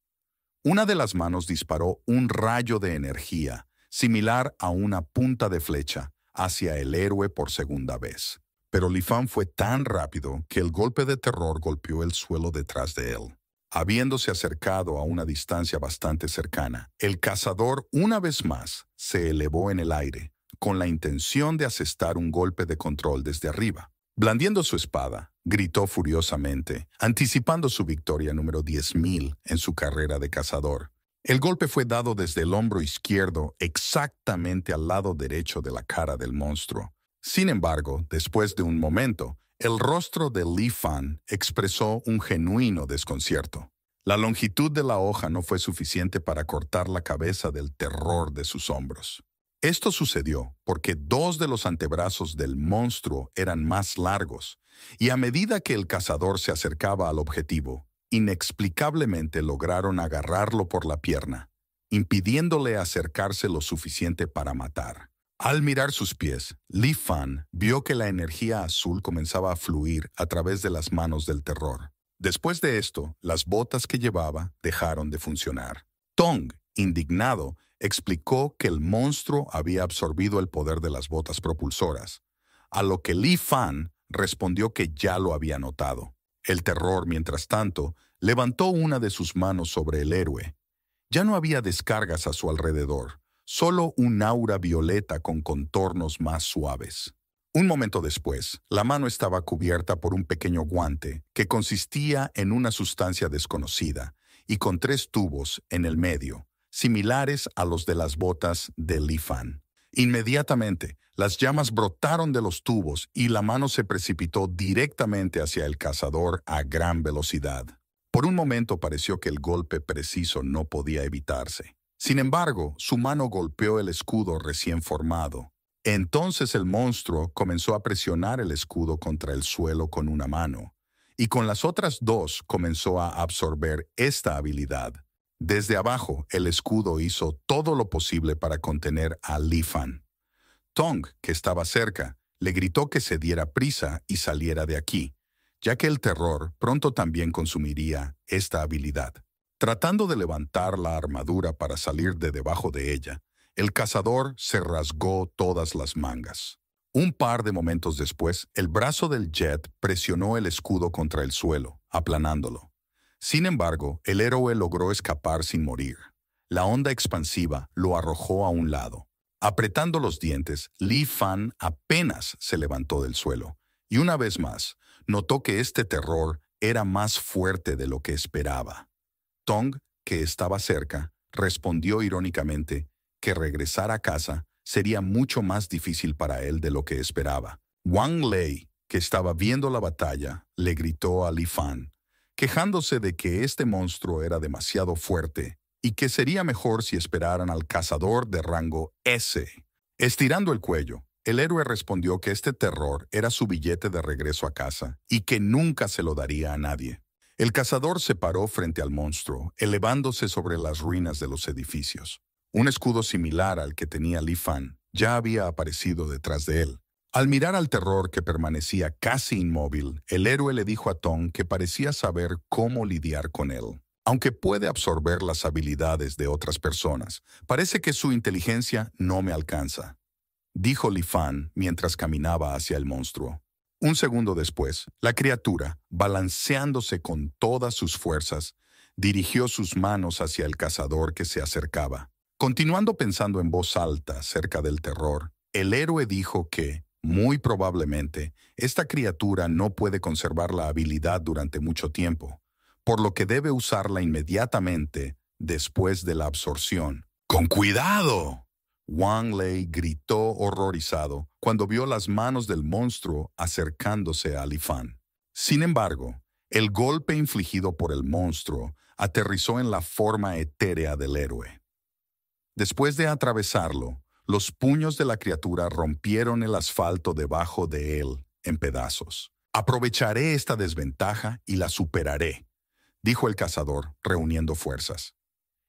Una de las manos disparó un rayo de energía, similar a una punta de flecha, hacia el héroe por segunda vez. Pero Lifan fue tan rápido que el golpe de terror golpeó el suelo detrás de él. Habiéndose acercado a una distancia bastante cercana, el cazador una vez más se elevó en el aire, con la intención de asestar un golpe de control desde arriba. Blandiendo su espada, gritó furiosamente, anticipando su victoria número 10.000 en su carrera de cazador. El golpe fue dado desde el hombro izquierdo exactamente al lado derecho de la cara del monstruo. Sin embargo, después de un momento, el rostro de Li Fan expresó un genuino desconcierto. La longitud de la hoja no fue suficiente para cortar la cabeza del terror de sus hombros. Esto sucedió porque dos de los antebrazos del monstruo eran más largos, y a medida que el cazador se acercaba al objetivo, inexplicablemente lograron agarrarlo por la pierna, impidiéndole acercarse lo suficiente para matar. Al mirar sus pies, Li Fan vio que la energía azul comenzaba a fluir a través de las manos del terror. Después de esto, las botas que llevaba dejaron de funcionar. Tong, indignado, explicó que el monstruo había absorbido el poder de las botas propulsoras, a lo que Li Fan respondió que ya lo había notado. El terror, mientras tanto, levantó una de sus manos sobre el héroe. Ya no había descargas a su alrededor, solo un aura violeta con contornos más suaves. Un momento después, la mano estaba cubierta por un pequeño guante que consistía en una sustancia desconocida y con tres tubos en el medio, similares a los de las botas de Lifan. Inmediatamente, las llamas brotaron de los tubos y la mano se precipitó directamente hacia el cazador a gran velocidad. Por un momento pareció que el golpe preciso no podía evitarse. Sin embargo, su mano golpeó el escudo recién formado. Entonces el monstruo comenzó a presionar el escudo contra el suelo con una mano, y con las otras dos comenzó a absorber esta habilidad. Desde abajo, el escudo hizo todo lo posible para contener a Lifan. Fan. Tong, que estaba cerca, le gritó que se diera prisa y saliera de aquí, ya que el terror pronto también consumiría esta habilidad. Tratando de levantar la armadura para salir de debajo de ella, el cazador se rasgó todas las mangas. Un par de momentos después, el brazo del jet presionó el escudo contra el suelo, aplanándolo. Sin embargo, el héroe logró escapar sin morir. La onda expansiva lo arrojó a un lado. Apretando los dientes, Li Fan apenas se levantó del suelo. Y una vez más, notó que este terror era más fuerte de lo que esperaba. Tong, que estaba cerca, respondió irónicamente que regresar a casa sería mucho más difícil para él de lo que esperaba. Wang Lei, que estaba viendo la batalla, le gritó a Li Fan, quejándose de que este monstruo era demasiado fuerte y que sería mejor si esperaran al cazador de rango S. Estirando el cuello, el héroe respondió que este terror era su billete de regreso a casa y que nunca se lo daría a nadie. El cazador se paró frente al monstruo, elevándose sobre las ruinas de los edificios. Un escudo similar al que tenía Li Fan ya había aparecido detrás de él, al mirar al terror que permanecía casi inmóvil, el héroe le dijo a Tom que parecía saber cómo lidiar con él. Aunque puede absorber las habilidades de otras personas, parece que su inteligencia no me alcanza, dijo Lifan mientras caminaba hacia el monstruo. Un segundo después, la criatura, balanceándose con todas sus fuerzas, dirigió sus manos hacia el cazador que se acercaba. Continuando pensando en voz alta acerca del terror, el héroe dijo que muy probablemente, esta criatura no puede conservar la habilidad durante mucho tiempo, por lo que debe usarla inmediatamente después de la absorción. ¡Con cuidado! Wang Lei gritó horrorizado cuando vio las manos del monstruo acercándose a Lifan. Sin embargo, el golpe infligido por el monstruo aterrizó en la forma etérea del héroe. Después de atravesarlo, los puños de la criatura rompieron el asfalto debajo de él en pedazos. Aprovecharé esta desventaja y la superaré, dijo el cazador, reuniendo fuerzas.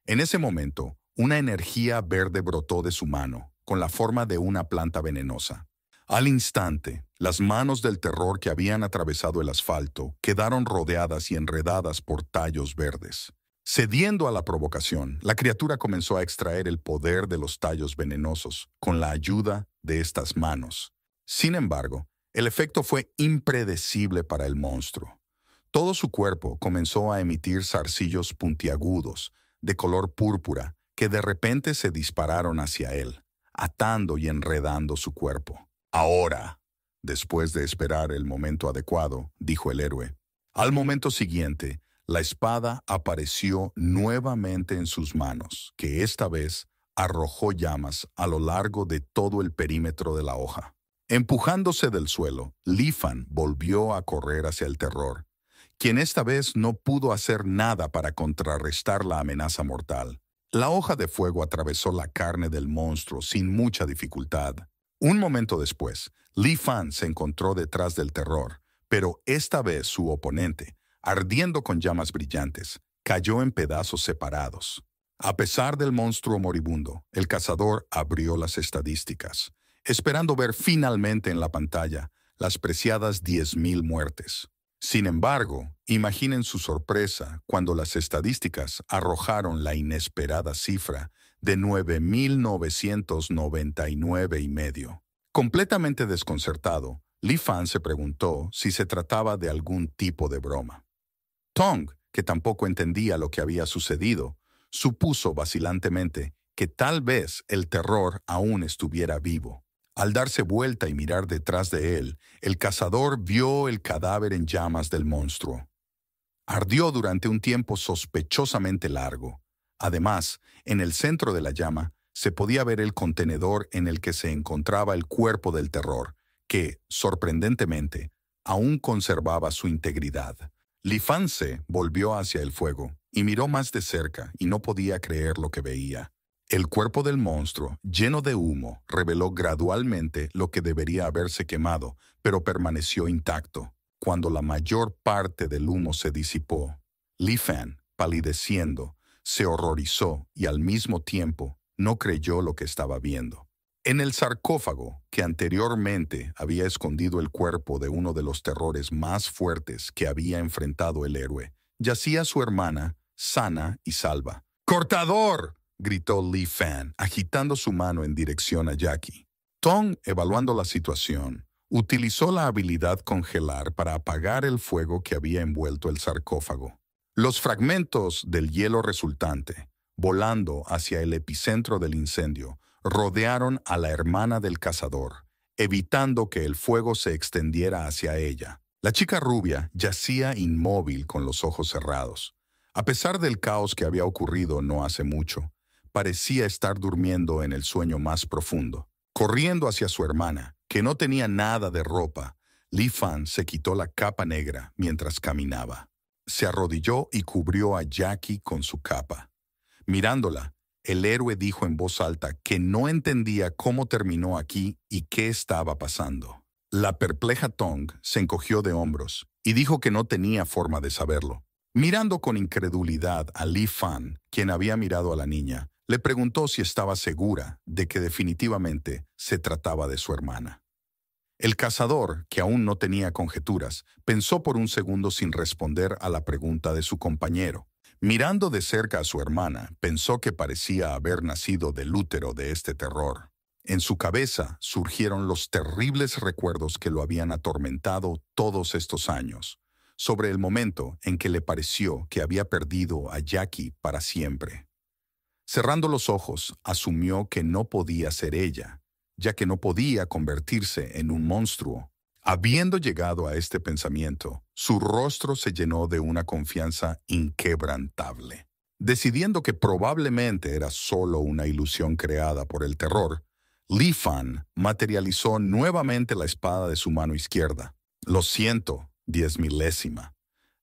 En ese momento, una energía verde brotó de su mano, con la forma de una planta venenosa. Al instante, las manos del terror que habían atravesado el asfalto quedaron rodeadas y enredadas por tallos verdes. Cediendo a la provocación, la criatura comenzó a extraer el poder de los tallos venenosos con la ayuda de estas manos. Sin embargo, el efecto fue impredecible para el monstruo. Todo su cuerpo comenzó a emitir zarcillos puntiagudos, de color púrpura, que de repente se dispararon hacia él, atando y enredando su cuerpo. Ahora, después de esperar el momento adecuado, dijo el héroe, al momento siguiente, la espada apareció nuevamente en sus manos, que esta vez arrojó llamas a lo largo de todo el perímetro de la hoja. Empujándose del suelo, Lifan volvió a correr hacia el terror, quien esta vez no pudo hacer nada para contrarrestar la amenaza mortal. La hoja de fuego atravesó la carne del monstruo sin mucha dificultad. Un momento después, Li Fan se encontró detrás del terror, pero esta vez su oponente, ardiendo con llamas brillantes, cayó en pedazos separados. A pesar del monstruo moribundo, el cazador abrió las estadísticas, esperando ver finalmente en la pantalla las preciadas 10.000 muertes. Sin embargo, imaginen su sorpresa cuando las estadísticas arrojaron la inesperada cifra de 9.999 y medio. Completamente desconcertado, Li Fan se preguntó si se trataba de algún tipo de broma. Tong, que tampoco entendía lo que había sucedido, supuso vacilantemente que tal vez el terror aún estuviera vivo. Al darse vuelta y mirar detrás de él, el cazador vio el cadáver en llamas del monstruo. Ardió durante un tiempo sospechosamente largo. Además, en el centro de la llama se podía ver el contenedor en el que se encontraba el cuerpo del terror, que, sorprendentemente, aún conservaba su integridad se volvió hacia el fuego y miró más de cerca y no podía creer lo que veía. El cuerpo del monstruo, lleno de humo, reveló gradualmente lo que debería haberse quemado, pero permaneció intacto. Cuando la mayor parte del humo se disipó, Lifan, palideciendo, se horrorizó y al mismo tiempo no creyó lo que estaba viendo. En el sarcófago, que anteriormente había escondido el cuerpo de uno de los terrores más fuertes que había enfrentado el héroe, yacía su hermana, sana y salva. ¡Cortador! gritó Lee Fan, agitando su mano en dirección a Jackie. Tong, evaluando la situación, utilizó la habilidad congelar para apagar el fuego que había envuelto el sarcófago. Los fragmentos del hielo resultante, volando hacia el epicentro del incendio, rodearon a la hermana del cazador, evitando que el fuego se extendiera hacia ella. La chica rubia yacía inmóvil con los ojos cerrados. A pesar del caos que había ocurrido no hace mucho, parecía estar durmiendo en el sueño más profundo. Corriendo hacia su hermana, que no tenía nada de ropa, Li Fan se quitó la capa negra mientras caminaba. Se arrodilló y cubrió a Jackie con su capa. Mirándola, el héroe dijo en voz alta que no entendía cómo terminó aquí y qué estaba pasando. La perpleja Tong se encogió de hombros y dijo que no tenía forma de saberlo. Mirando con incredulidad a Li Fan, quien había mirado a la niña, le preguntó si estaba segura de que definitivamente se trataba de su hermana. El cazador, que aún no tenía conjeturas, pensó por un segundo sin responder a la pregunta de su compañero. Mirando de cerca a su hermana, pensó que parecía haber nacido del útero de este terror. En su cabeza surgieron los terribles recuerdos que lo habían atormentado todos estos años, sobre el momento en que le pareció que había perdido a Jackie para siempre. Cerrando los ojos, asumió que no podía ser ella, ya que no podía convertirse en un monstruo. Habiendo llegado a este pensamiento, su rostro se llenó de una confianza inquebrantable. Decidiendo que probablemente era solo una ilusión creada por el terror, Lifan materializó nuevamente la espada de su mano izquierda. Lo siento, diez milésima,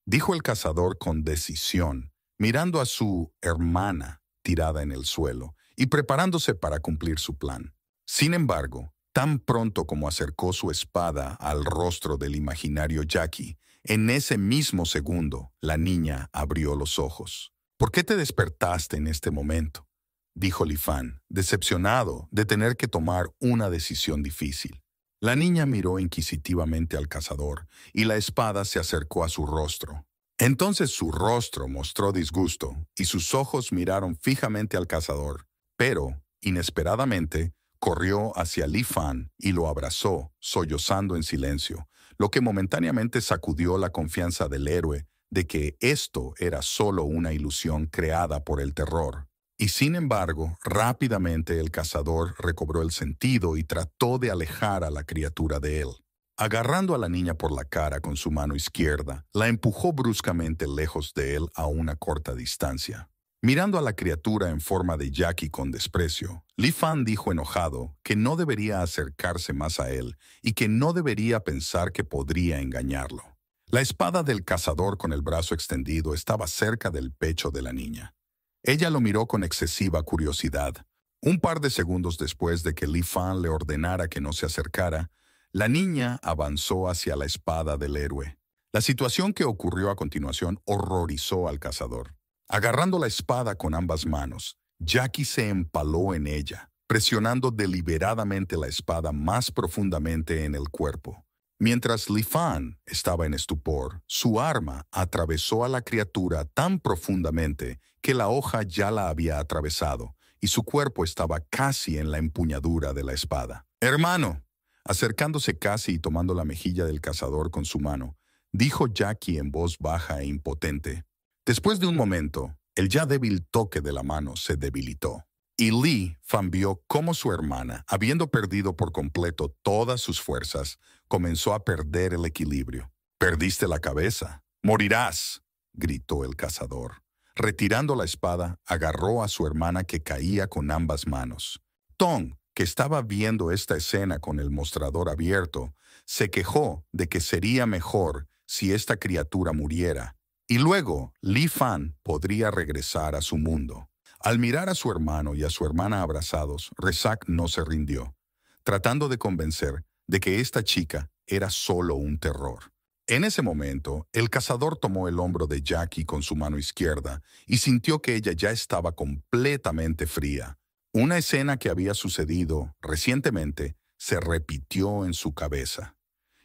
dijo el cazador con decisión, mirando a su hermana tirada en el suelo y preparándose para cumplir su plan. Sin embargo, tan pronto como acercó su espada al rostro del imaginario Jackie, en ese mismo segundo, la niña abrió los ojos. ¿Por qué te despertaste en este momento? dijo Lifan, decepcionado de tener que tomar una decisión difícil. La niña miró inquisitivamente al cazador y la espada se acercó a su rostro. Entonces su rostro mostró disgusto y sus ojos miraron fijamente al cazador, pero, inesperadamente, corrió hacia Lifan y lo abrazó, sollozando en silencio, lo que momentáneamente sacudió la confianza del héroe de que esto era solo una ilusión creada por el terror. Y sin embargo, rápidamente el cazador recobró el sentido y trató de alejar a la criatura de él. Agarrando a la niña por la cara con su mano izquierda, la empujó bruscamente lejos de él a una corta distancia. Mirando a la criatura en forma de Jackie con desprecio, Li Fan dijo enojado que no debería acercarse más a él y que no debería pensar que podría engañarlo. La espada del cazador con el brazo extendido estaba cerca del pecho de la niña. Ella lo miró con excesiva curiosidad. Un par de segundos después de que Li Fan le ordenara que no se acercara, la niña avanzó hacia la espada del héroe. La situación que ocurrió a continuación horrorizó al cazador. Agarrando la espada con ambas manos, Jackie se empaló en ella, presionando deliberadamente la espada más profundamente en el cuerpo. Mientras Lifan estaba en estupor, su arma atravesó a la criatura tan profundamente que la hoja ya la había atravesado y su cuerpo estaba casi en la empuñadura de la espada. Hermano, acercándose casi y tomando la mejilla del cazador con su mano, dijo Jackie en voz baja e impotente. Después de un momento, el ya débil toque de la mano se debilitó. Y Lee Fan como cómo su hermana, habiendo perdido por completo todas sus fuerzas, comenzó a perder el equilibrio. Perdiste la cabeza. Morirás, gritó el cazador. Retirando la espada, agarró a su hermana que caía con ambas manos. Tong, que estaba viendo esta escena con el mostrador abierto, se quejó de que sería mejor si esta criatura muriera, y luego, Lee Fan podría regresar a su mundo. Al mirar a su hermano y a su hermana abrazados, Rezak no se rindió, tratando de convencer de que esta chica era solo un terror. En ese momento, el cazador tomó el hombro de Jackie con su mano izquierda y sintió que ella ya estaba completamente fría. Una escena que había sucedido recientemente se repitió en su cabeza.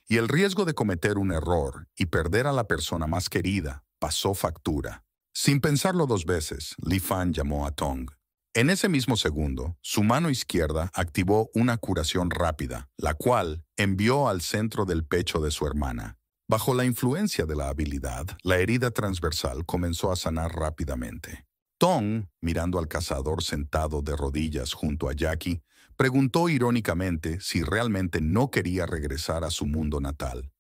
Y el riesgo de cometer un error y perder a la persona más querida pasó factura. Sin pensarlo dos veces, Li Fan llamó a Tong. En ese mismo segundo, su mano izquierda activó una curación rápida, la cual envió al centro del pecho de su hermana. Bajo la influencia de la habilidad, la herida transversal comenzó a sanar rápidamente. Tong, mirando al cazador sentado de rodillas junto a Jackie, preguntó irónicamente si realmente no quería regresar a su mundo natal.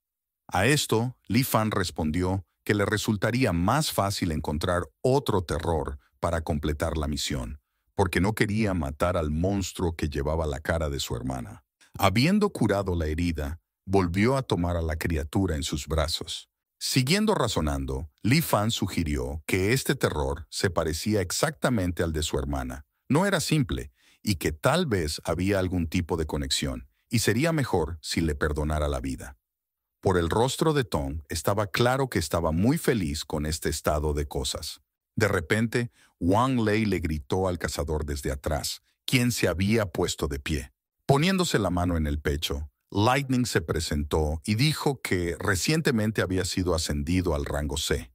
A esto, Li Fan respondió que le resultaría más fácil encontrar otro terror para completar la misión, porque no quería matar al monstruo que llevaba la cara de su hermana. Habiendo curado la herida, volvió a tomar a la criatura en sus brazos. Siguiendo razonando, Li Fan sugirió que este terror se parecía exactamente al de su hermana. No era simple, y que tal vez había algún tipo de conexión, y sería mejor si le perdonara la vida. Por el rostro de Tom estaba claro que estaba muy feliz con este estado de cosas. De repente, Wang Lei le gritó al cazador desde atrás, quien se había puesto de pie. Poniéndose la mano en el pecho, Lightning se presentó y dijo que recientemente había sido ascendido al rango C.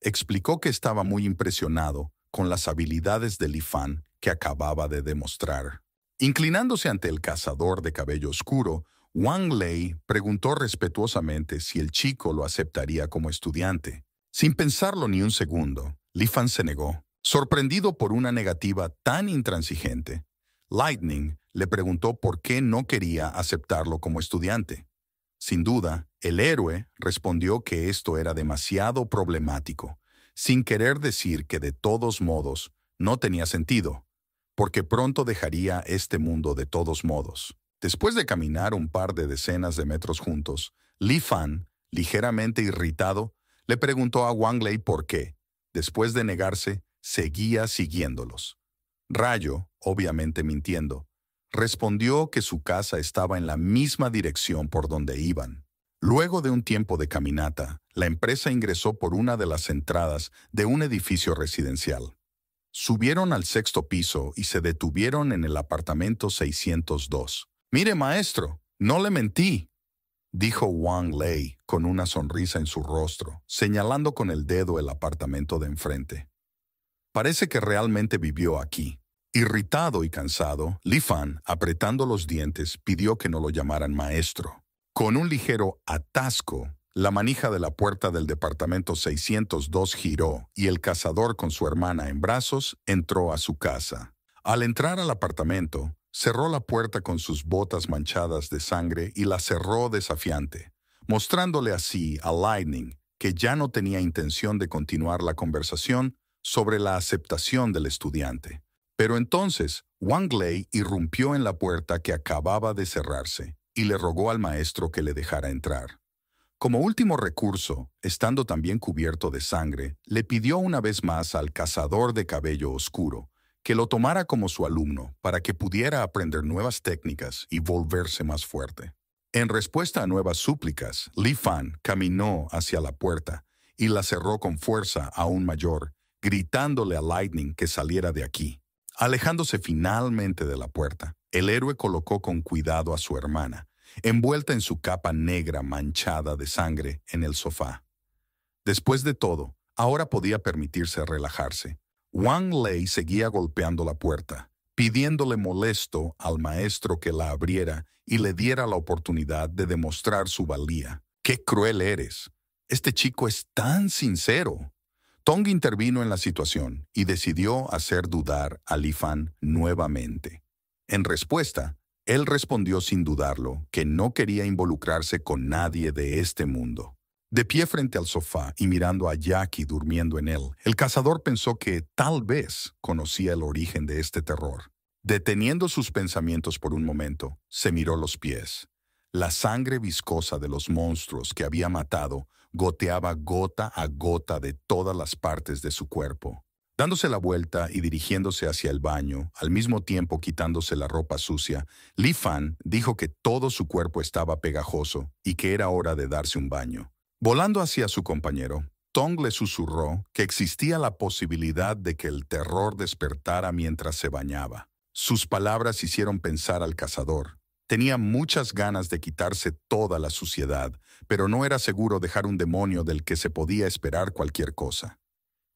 Explicó que estaba muy impresionado con las habilidades de Lifan que acababa de demostrar. Inclinándose ante el cazador de cabello oscuro, Wang Lei preguntó respetuosamente si el chico lo aceptaría como estudiante. Sin pensarlo ni un segundo, Lifan se negó. Sorprendido por una negativa tan intransigente, Lightning le preguntó por qué no quería aceptarlo como estudiante. Sin duda, el héroe respondió que esto era demasiado problemático, sin querer decir que de todos modos no tenía sentido, porque pronto dejaría este mundo de todos modos. Después de caminar un par de decenas de metros juntos, Li Fan, ligeramente irritado, le preguntó a Wang Lei por qué, después de negarse, seguía siguiéndolos. Rayo, obviamente mintiendo, respondió que su casa estaba en la misma dirección por donde iban. Luego de un tiempo de caminata, la empresa ingresó por una de las entradas de un edificio residencial. Subieron al sexto piso y se detuvieron en el apartamento 602. Mire, maestro, no le mentí, dijo Wang Lei con una sonrisa en su rostro, señalando con el dedo el apartamento de enfrente. Parece que realmente vivió aquí. Irritado y cansado, Li Fan, apretando los dientes, pidió que no lo llamaran maestro. Con un ligero atasco, la manija de la puerta del departamento 602 giró y el cazador con su hermana en brazos entró a su casa. Al entrar al apartamento, Cerró la puerta con sus botas manchadas de sangre y la cerró desafiante, mostrándole así a Lightning que ya no tenía intención de continuar la conversación sobre la aceptación del estudiante. Pero entonces, Wang Lei irrumpió en la puerta que acababa de cerrarse y le rogó al maestro que le dejara entrar. Como último recurso, estando también cubierto de sangre, le pidió una vez más al cazador de cabello oscuro que lo tomara como su alumno para que pudiera aprender nuevas técnicas y volverse más fuerte. En respuesta a nuevas súplicas, Li Fan caminó hacia la puerta y la cerró con fuerza aún mayor, gritándole a Lightning que saliera de aquí. Alejándose finalmente de la puerta, el héroe colocó con cuidado a su hermana, envuelta en su capa negra manchada de sangre, en el sofá. Después de todo, ahora podía permitirse relajarse, Wang Lei seguía golpeando la puerta, pidiéndole molesto al maestro que la abriera y le diera la oportunidad de demostrar su valía. ¡Qué cruel eres! Este chico es tan sincero. Tong intervino en la situación y decidió hacer dudar a Li Fan nuevamente. En respuesta, él respondió sin dudarlo que no quería involucrarse con nadie de este mundo. De pie frente al sofá y mirando a Jackie durmiendo en él, el cazador pensó que tal vez conocía el origen de este terror. Deteniendo sus pensamientos por un momento, se miró los pies. La sangre viscosa de los monstruos que había matado goteaba gota a gota de todas las partes de su cuerpo. Dándose la vuelta y dirigiéndose hacia el baño, al mismo tiempo quitándose la ropa sucia, Lifan Fan dijo que todo su cuerpo estaba pegajoso y que era hora de darse un baño. Volando hacia su compañero, Tong le susurró que existía la posibilidad de que el terror despertara mientras se bañaba. Sus palabras hicieron pensar al cazador. Tenía muchas ganas de quitarse toda la suciedad, pero no era seguro dejar un demonio del que se podía esperar cualquier cosa.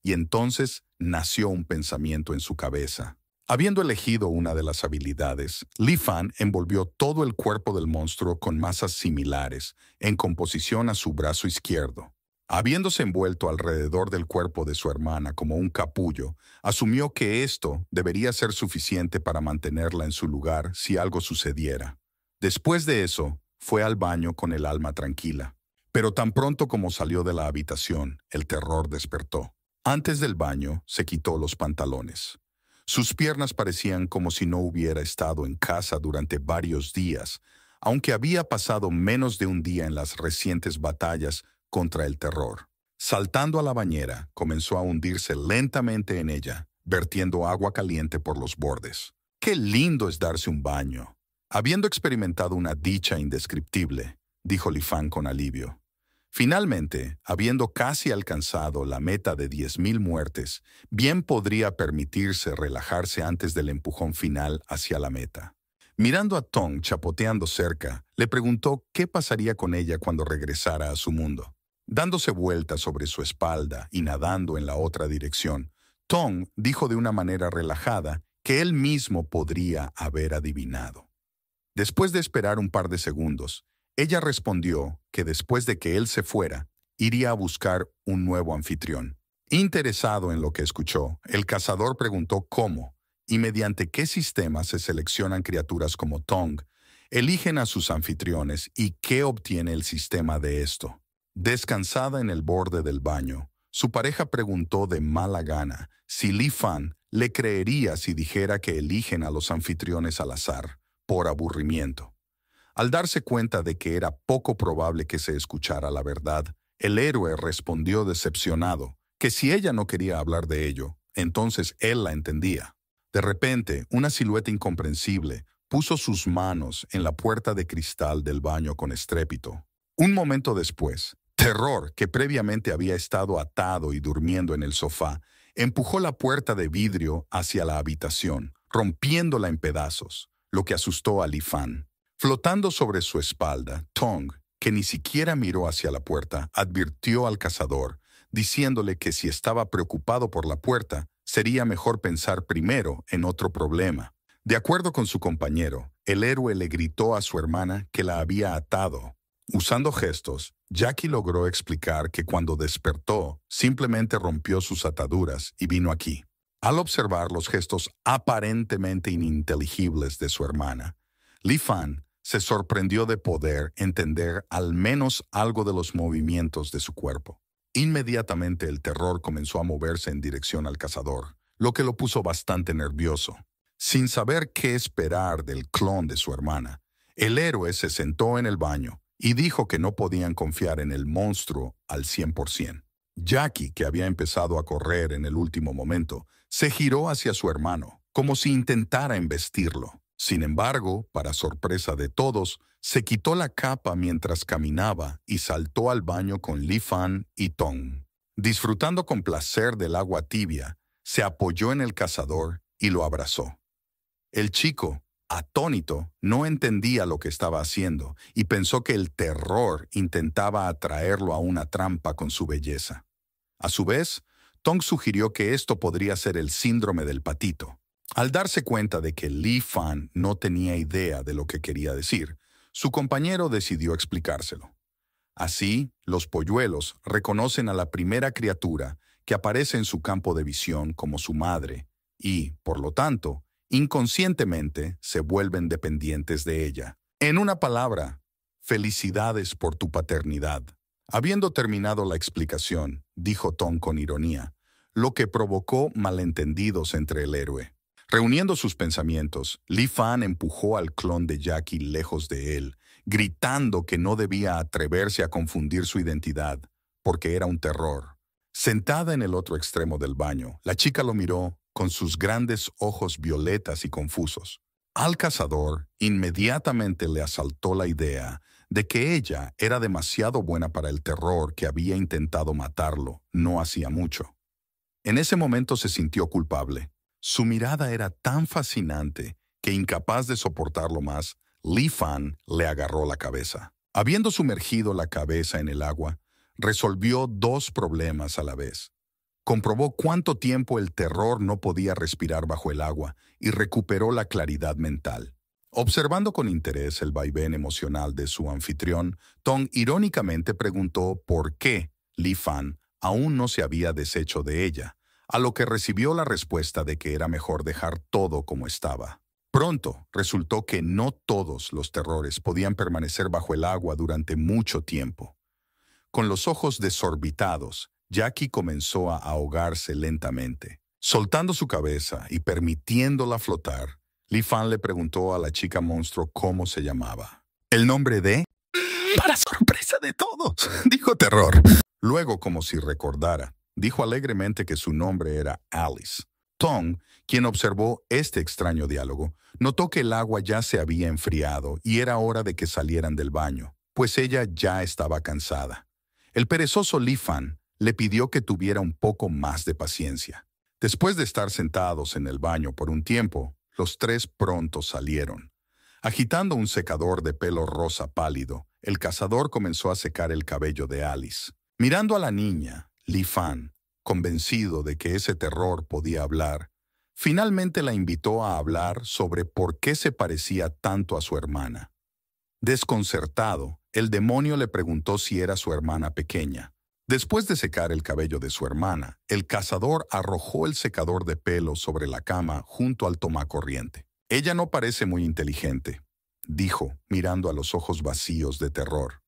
Y entonces nació un pensamiento en su cabeza. Habiendo elegido una de las habilidades, Lifan Fan envolvió todo el cuerpo del monstruo con masas similares, en composición a su brazo izquierdo. Habiéndose envuelto alrededor del cuerpo de su hermana como un capullo, asumió que esto debería ser suficiente para mantenerla en su lugar si algo sucediera. Después de eso, fue al baño con el alma tranquila. Pero tan pronto como salió de la habitación, el terror despertó. Antes del baño, se quitó los pantalones. Sus piernas parecían como si no hubiera estado en casa durante varios días, aunque había pasado menos de un día en las recientes batallas contra el terror. Saltando a la bañera, comenzó a hundirse lentamente en ella, vertiendo agua caliente por los bordes. ¡Qué lindo es darse un baño! Habiendo experimentado una dicha indescriptible, dijo Lifan con alivio. Finalmente, habiendo casi alcanzado la meta de 10.000 muertes, bien podría permitirse relajarse antes del empujón final hacia la meta. Mirando a Tong chapoteando cerca, le preguntó qué pasaría con ella cuando regresara a su mundo. Dándose vuelta sobre su espalda y nadando en la otra dirección, Tong dijo de una manera relajada que él mismo podría haber adivinado. Después de esperar un par de segundos, ella respondió que después de que él se fuera, iría a buscar un nuevo anfitrión. Interesado en lo que escuchó, el cazador preguntó cómo y mediante qué sistema se seleccionan criaturas como Tong, eligen a sus anfitriones y qué obtiene el sistema de esto. Descansada en el borde del baño, su pareja preguntó de mala gana si Li Fan le creería si dijera que eligen a los anfitriones al azar, por aburrimiento. Al darse cuenta de que era poco probable que se escuchara la verdad, el héroe respondió decepcionado, que si ella no quería hablar de ello, entonces él la entendía. De repente, una silueta incomprensible puso sus manos en la puerta de cristal del baño con estrépito. Un momento después, Terror, que previamente había estado atado y durmiendo en el sofá, empujó la puerta de vidrio hacia la habitación, rompiéndola en pedazos, lo que asustó a Lifan. Flotando sobre su espalda, Tong, que ni siquiera miró hacia la puerta, advirtió al cazador, diciéndole que si estaba preocupado por la puerta, sería mejor pensar primero en otro problema. De acuerdo con su compañero, el héroe le gritó a su hermana que la había atado. Usando gestos, Jackie logró explicar que cuando despertó, simplemente rompió sus ataduras y vino aquí. Al observar los gestos aparentemente ininteligibles de su hermana, Lee Fan se sorprendió de poder entender al menos algo de los movimientos de su cuerpo. Inmediatamente el terror comenzó a moverse en dirección al cazador, lo que lo puso bastante nervioso. Sin saber qué esperar del clon de su hermana, el héroe se sentó en el baño y dijo que no podían confiar en el monstruo al 100%. Jackie, que había empezado a correr en el último momento, se giró hacia su hermano, como si intentara embestirlo. Sin embargo, para sorpresa de todos, se quitó la capa mientras caminaba y saltó al baño con Li Fan y Tong. Disfrutando con placer del agua tibia, se apoyó en el cazador y lo abrazó. El chico, atónito, no entendía lo que estaba haciendo y pensó que el terror intentaba atraerlo a una trampa con su belleza. A su vez, Tong sugirió que esto podría ser el síndrome del patito, al darse cuenta de que Lee Fan no tenía idea de lo que quería decir, su compañero decidió explicárselo. Así, los polluelos reconocen a la primera criatura que aparece en su campo de visión como su madre y, por lo tanto, inconscientemente se vuelven dependientes de ella. En una palabra, felicidades por tu paternidad. Habiendo terminado la explicación, dijo Tom con ironía, lo que provocó malentendidos entre el héroe. Reuniendo sus pensamientos, Li Fan empujó al clon de Jackie lejos de él, gritando que no debía atreverse a confundir su identidad, porque era un terror. Sentada en el otro extremo del baño, la chica lo miró con sus grandes ojos violetas y confusos. Al cazador inmediatamente le asaltó la idea de que ella era demasiado buena para el terror que había intentado matarlo no hacía mucho. En ese momento se sintió culpable su mirada era tan fascinante que, incapaz de soportarlo más, Lee Fan le agarró la cabeza. Habiendo sumergido la cabeza en el agua, resolvió dos problemas a la vez. Comprobó cuánto tiempo el terror no podía respirar bajo el agua y recuperó la claridad mental. Observando con interés el vaivén emocional de su anfitrión, Tong irónicamente preguntó por qué Lee Fan aún no se había deshecho de ella, a lo que recibió la respuesta de que era mejor dejar todo como estaba. Pronto resultó que no todos los terrores podían permanecer bajo el agua durante mucho tiempo. Con los ojos desorbitados, Jackie comenzó a ahogarse lentamente. Soltando su cabeza y permitiéndola flotar, Lifan le preguntó a la chica monstruo cómo se llamaba. ¿El nombre de? Para sorpresa de todos, dijo Terror. Luego, como si recordara, Dijo alegremente que su nombre era Alice. Tom, quien observó este extraño diálogo, notó que el agua ya se había enfriado y era hora de que salieran del baño, pues ella ya estaba cansada. El perezoso Lifan le pidió que tuviera un poco más de paciencia. Después de estar sentados en el baño por un tiempo, los tres pronto salieron. Agitando un secador de pelo rosa pálido, el cazador comenzó a secar el cabello de Alice. Mirando a la niña, Lifan, convencido de que ese terror podía hablar, finalmente la invitó a hablar sobre por qué se parecía tanto a su hermana. Desconcertado, el demonio le preguntó si era su hermana pequeña. Después de secar el cabello de su hermana, el cazador arrojó el secador de pelo sobre la cama junto al tomacorriente. Ella no parece muy inteligente, dijo, mirando a los ojos vacíos de terror.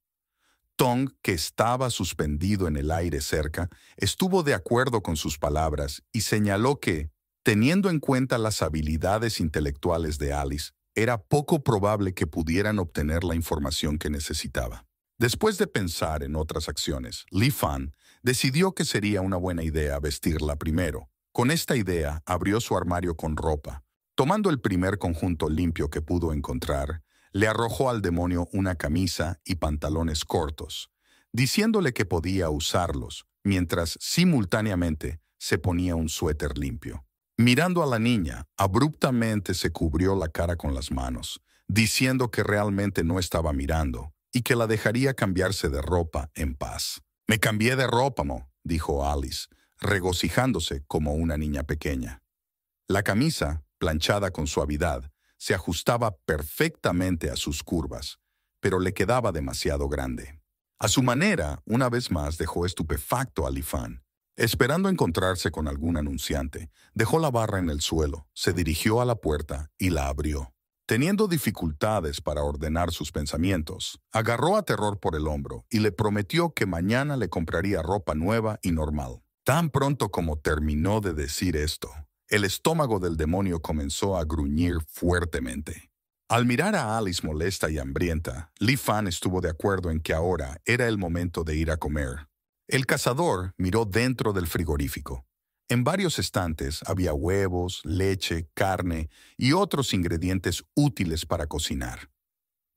Tong, que estaba suspendido en el aire cerca, estuvo de acuerdo con sus palabras y señaló que, teniendo en cuenta las habilidades intelectuales de Alice, era poco probable que pudieran obtener la información que necesitaba. Después de pensar en otras acciones, Li Fan decidió que sería una buena idea vestirla primero. Con esta idea, abrió su armario con ropa. Tomando el primer conjunto limpio que pudo encontrar, le arrojó al demonio una camisa y pantalones cortos, diciéndole que podía usarlos, mientras simultáneamente se ponía un suéter limpio. Mirando a la niña, abruptamente se cubrió la cara con las manos, diciendo que realmente no estaba mirando y que la dejaría cambiarse de ropa en paz. Me cambié de ropa, mo, dijo Alice, regocijándose como una niña pequeña. La camisa, planchada con suavidad, se ajustaba perfectamente a sus curvas, pero le quedaba demasiado grande. A su manera, una vez más dejó estupefacto a Lifan. Esperando encontrarse con algún anunciante, dejó la barra en el suelo, se dirigió a la puerta y la abrió. Teniendo dificultades para ordenar sus pensamientos, agarró a Terror por el hombro y le prometió que mañana le compraría ropa nueva y normal. Tan pronto como terminó de decir esto, el estómago del demonio comenzó a gruñir fuertemente. Al mirar a Alice molesta y hambrienta, Lee Fan estuvo de acuerdo en que ahora era el momento de ir a comer. El cazador miró dentro del frigorífico. En varios estantes había huevos, leche, carne y otros ingredientes útiles para cocinar.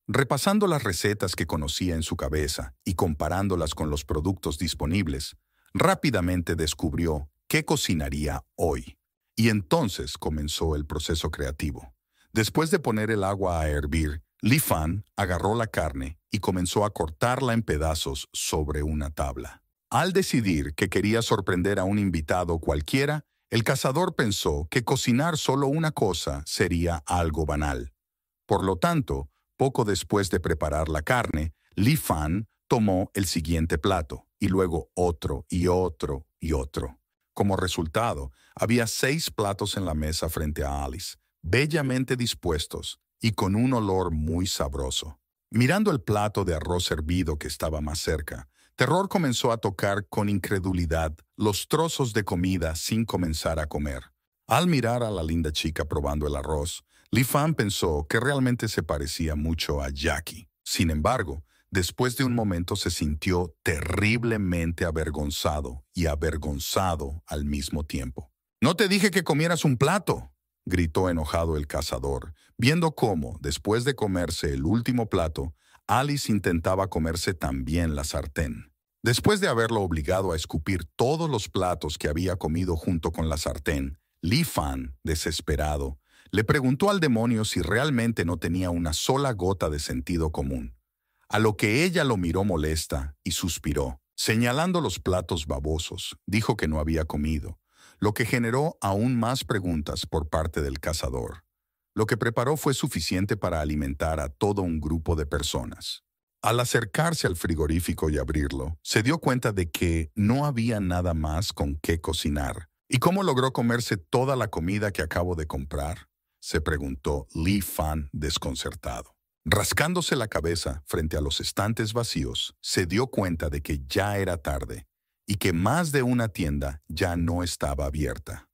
Repasando las recetas que conocía en su cabeza y comparándolas con los productos disponibles, rápidamente descubrió qué cocinaría hoy. Y entonces comenzó el proceso creativo. Después de poner el agua a hervir, Li Fan agarró la carne y comenzó a cortarla en pedazos sobre una tabla. Al decidir que quería sorprender a un invitado cualquiera, el cazador pensó que cocinar solo una cosa sería algo banal. Por lo tanto, poco después de preparar la carne, Li Fan tomó el siguiente plato, y luego otro y otro y otro. Como resultado, había seis platos en la mesa frente a Alice, bellamente dispuestos y con un olor muy sabroso. Mirando el plato de arroz hervido que estaba más cerca, Terror comenzó a tocar con incredulidad los trozos de comida sin comenzar a comer. Al mirar a la linda chica probando el arroz, Li pensó que realmente se parecía mucho a Jackie. Sin embargo, después de un momento se sintió terriblemente avergonzado y avergonzado al mismo tiempo. No te dije que comieras un plato, gritó enojado el cazador, viendo cómo, después de comerse el último plato, Alice intentaba comerse también la sartén. Después de haberlo obligado a escupir todos los platos que había comido junto con la sartén, Li Fan, desesperado, le preguntó al demonio si realmente no tenía una sola gota de sentido común, a lo que ella lo miró molesta y suspiró. Señalando los platos babosos, dijo que no había comido, lo que generó aún más preguntas por parte del cazador. Lo que preparó fue suficiente para alimentar a todo un grupo de personas. Al acercarse al frigorífico y abrirlo, se dio cuenta de que no había nada más con qué cocinar. ¿Y cómo logró comerse toda la comida que acabo de comprar? se preguntó Lee Fan desconcertado. Rascándose la cabeza frente a los estantes vacíos, se dio cuenta de que ya era tarde y que más de una tienda ya no estaba abierta.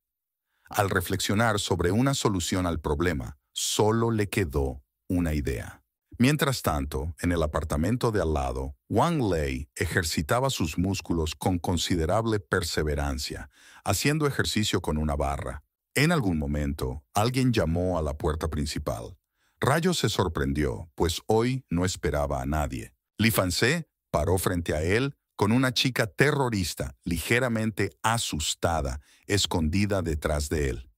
Al reflexionar sobre una solución al problema, solo le quedó una idea. Mientras tanto, en el apartamento de al lado, Wang Lei ejercitaba sus músculos con considerable perseverancia, haciendo ejercicio con una barra. En algún momento, alguien llamó a la puerta principal. Rayo se sorprendió, pues hoy no esperaba a nadie. Li Fanse paró frente a él con una chica terrorista ligeramente asustada, escondida detrás de él.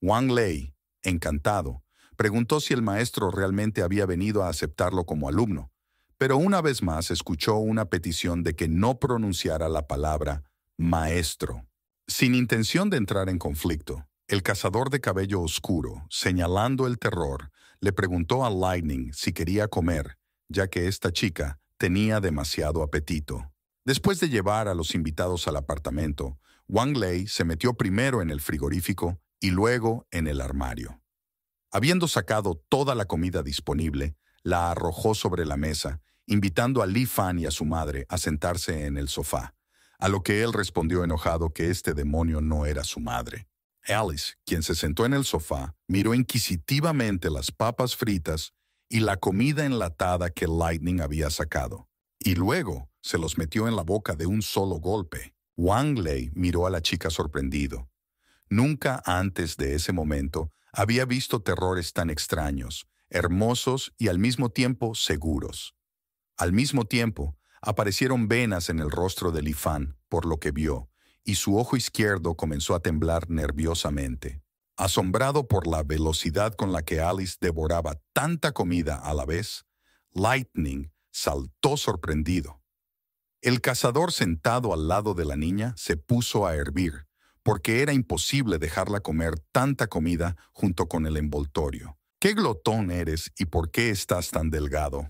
Wang Lei, encantado, preguntó si el maestro realmente había venido a aceptarlo como alumno, pero una vez más escuchó una petición de que no pronunciara la palabra maestro. Sin intención de entrar en conflicto, el cazador de cabello oscuro, señalando el terror, le preguntó a Lightning si quería comer, ya que esta chica tenía demasiado apetito. Después de llevar a los invitados al apartamento, Wang Lei se metió primero en el frigorífico y luego en el armario. Habiendo sacado toda la comida disponible, la arrojó sobre la mesa, invitando a Li Fan y a su madre a sentarse en el sofá, a lo que él respondió enojado que este demonio no era su madre. Alice, quien se sentó en el sofá, miró inquisitivamente las papas fritas y la comida enlatada que Lightning había sacado y luego se los metió en la boca de un solo golpe. Wang Lei miró a la chica sorprendido. Nunca antes de ese momento había visto terrores tan extraños, hermosos y al mismo tiempo seguros. Al mismo tiempo, aparecieron venas en el rostro de Lifan, por lo que vio, y su ojo izquierdo comenzó a temblar nerviosamente. Asombrado por la velocidad con la que Alice devoraba tanta comida a la vez, Lightning saltó sorprendido. El cazador sentado al lado de la niña se puso a hervir, porque era imposible dejarla comer tanta comida junto con el envoltorio. «¡Qué glotón eres y por qué estás tan delgado!»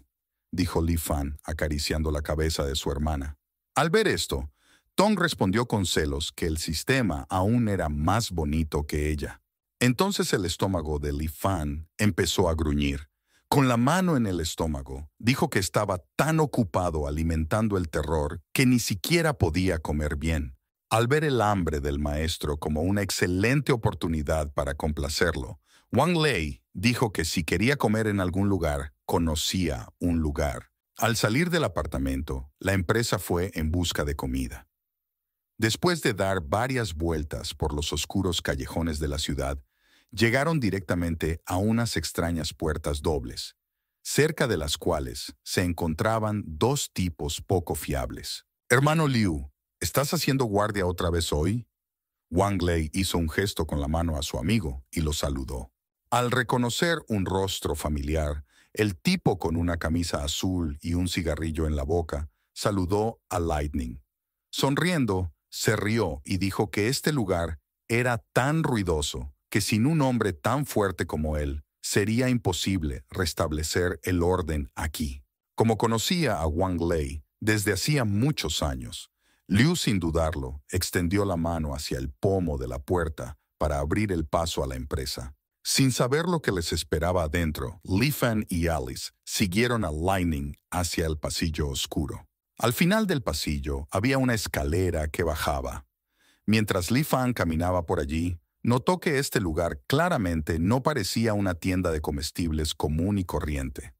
dijo Lifan Fan, acariciando la cabeza de su hermana. Al ver esto, Tong respondió con celos que el sistema aún era más bonito que ella. Entonces el estómago de Lifan Fan empezó a gruñir, con la mano en el estómago, dijo que estaba tan ocupado alimentando el terror que ni siquiera podía comer bien. Al ver el hambre del maestro como una excelente oportunidad para complacerlo, Wang Lei dijo que si quería comer en algún lugar, conocía un lugar. Al salir del apartamento, la empresa fue en busca de comida. Después de dar varias vueltas por los oscuros callejones de la ciudad, llegaron directamente a unas extrañas puertas dobles, cerca de las cuales se encontraban dos tipos poco fiables. Hermano Liu, ¿estás haciendo guardia otra vez hoy? Wang Lei hizo un gesto con la mano a su amigo y lo saludó. Al reconocer un rostro familiar, el tipo con una camisa azul y un cigarrillo en la boca saludó a Lightning. Sonriendo, se rió y dijo que este lugar era tan ruidoso que sin un hombre tan fuerte como él, sería imposible restablecer el orden aquí. Como conocía a Wang Lei desde hacía muchos años, Liu sin dudarlo extendió la mano hacia el pomo de la puerta para abrir el paso a la empresa. Sin saber lo que les esperaba adentro, Li Fan y Alice siguieron a Lightning hacia el pasillo oscuro. Al final del pasillo había una escalera que bajaba. Mientras Li Fan caminaba por allí, Notó que este lugar claramente no parecía una tienda de comestibles común y corriente.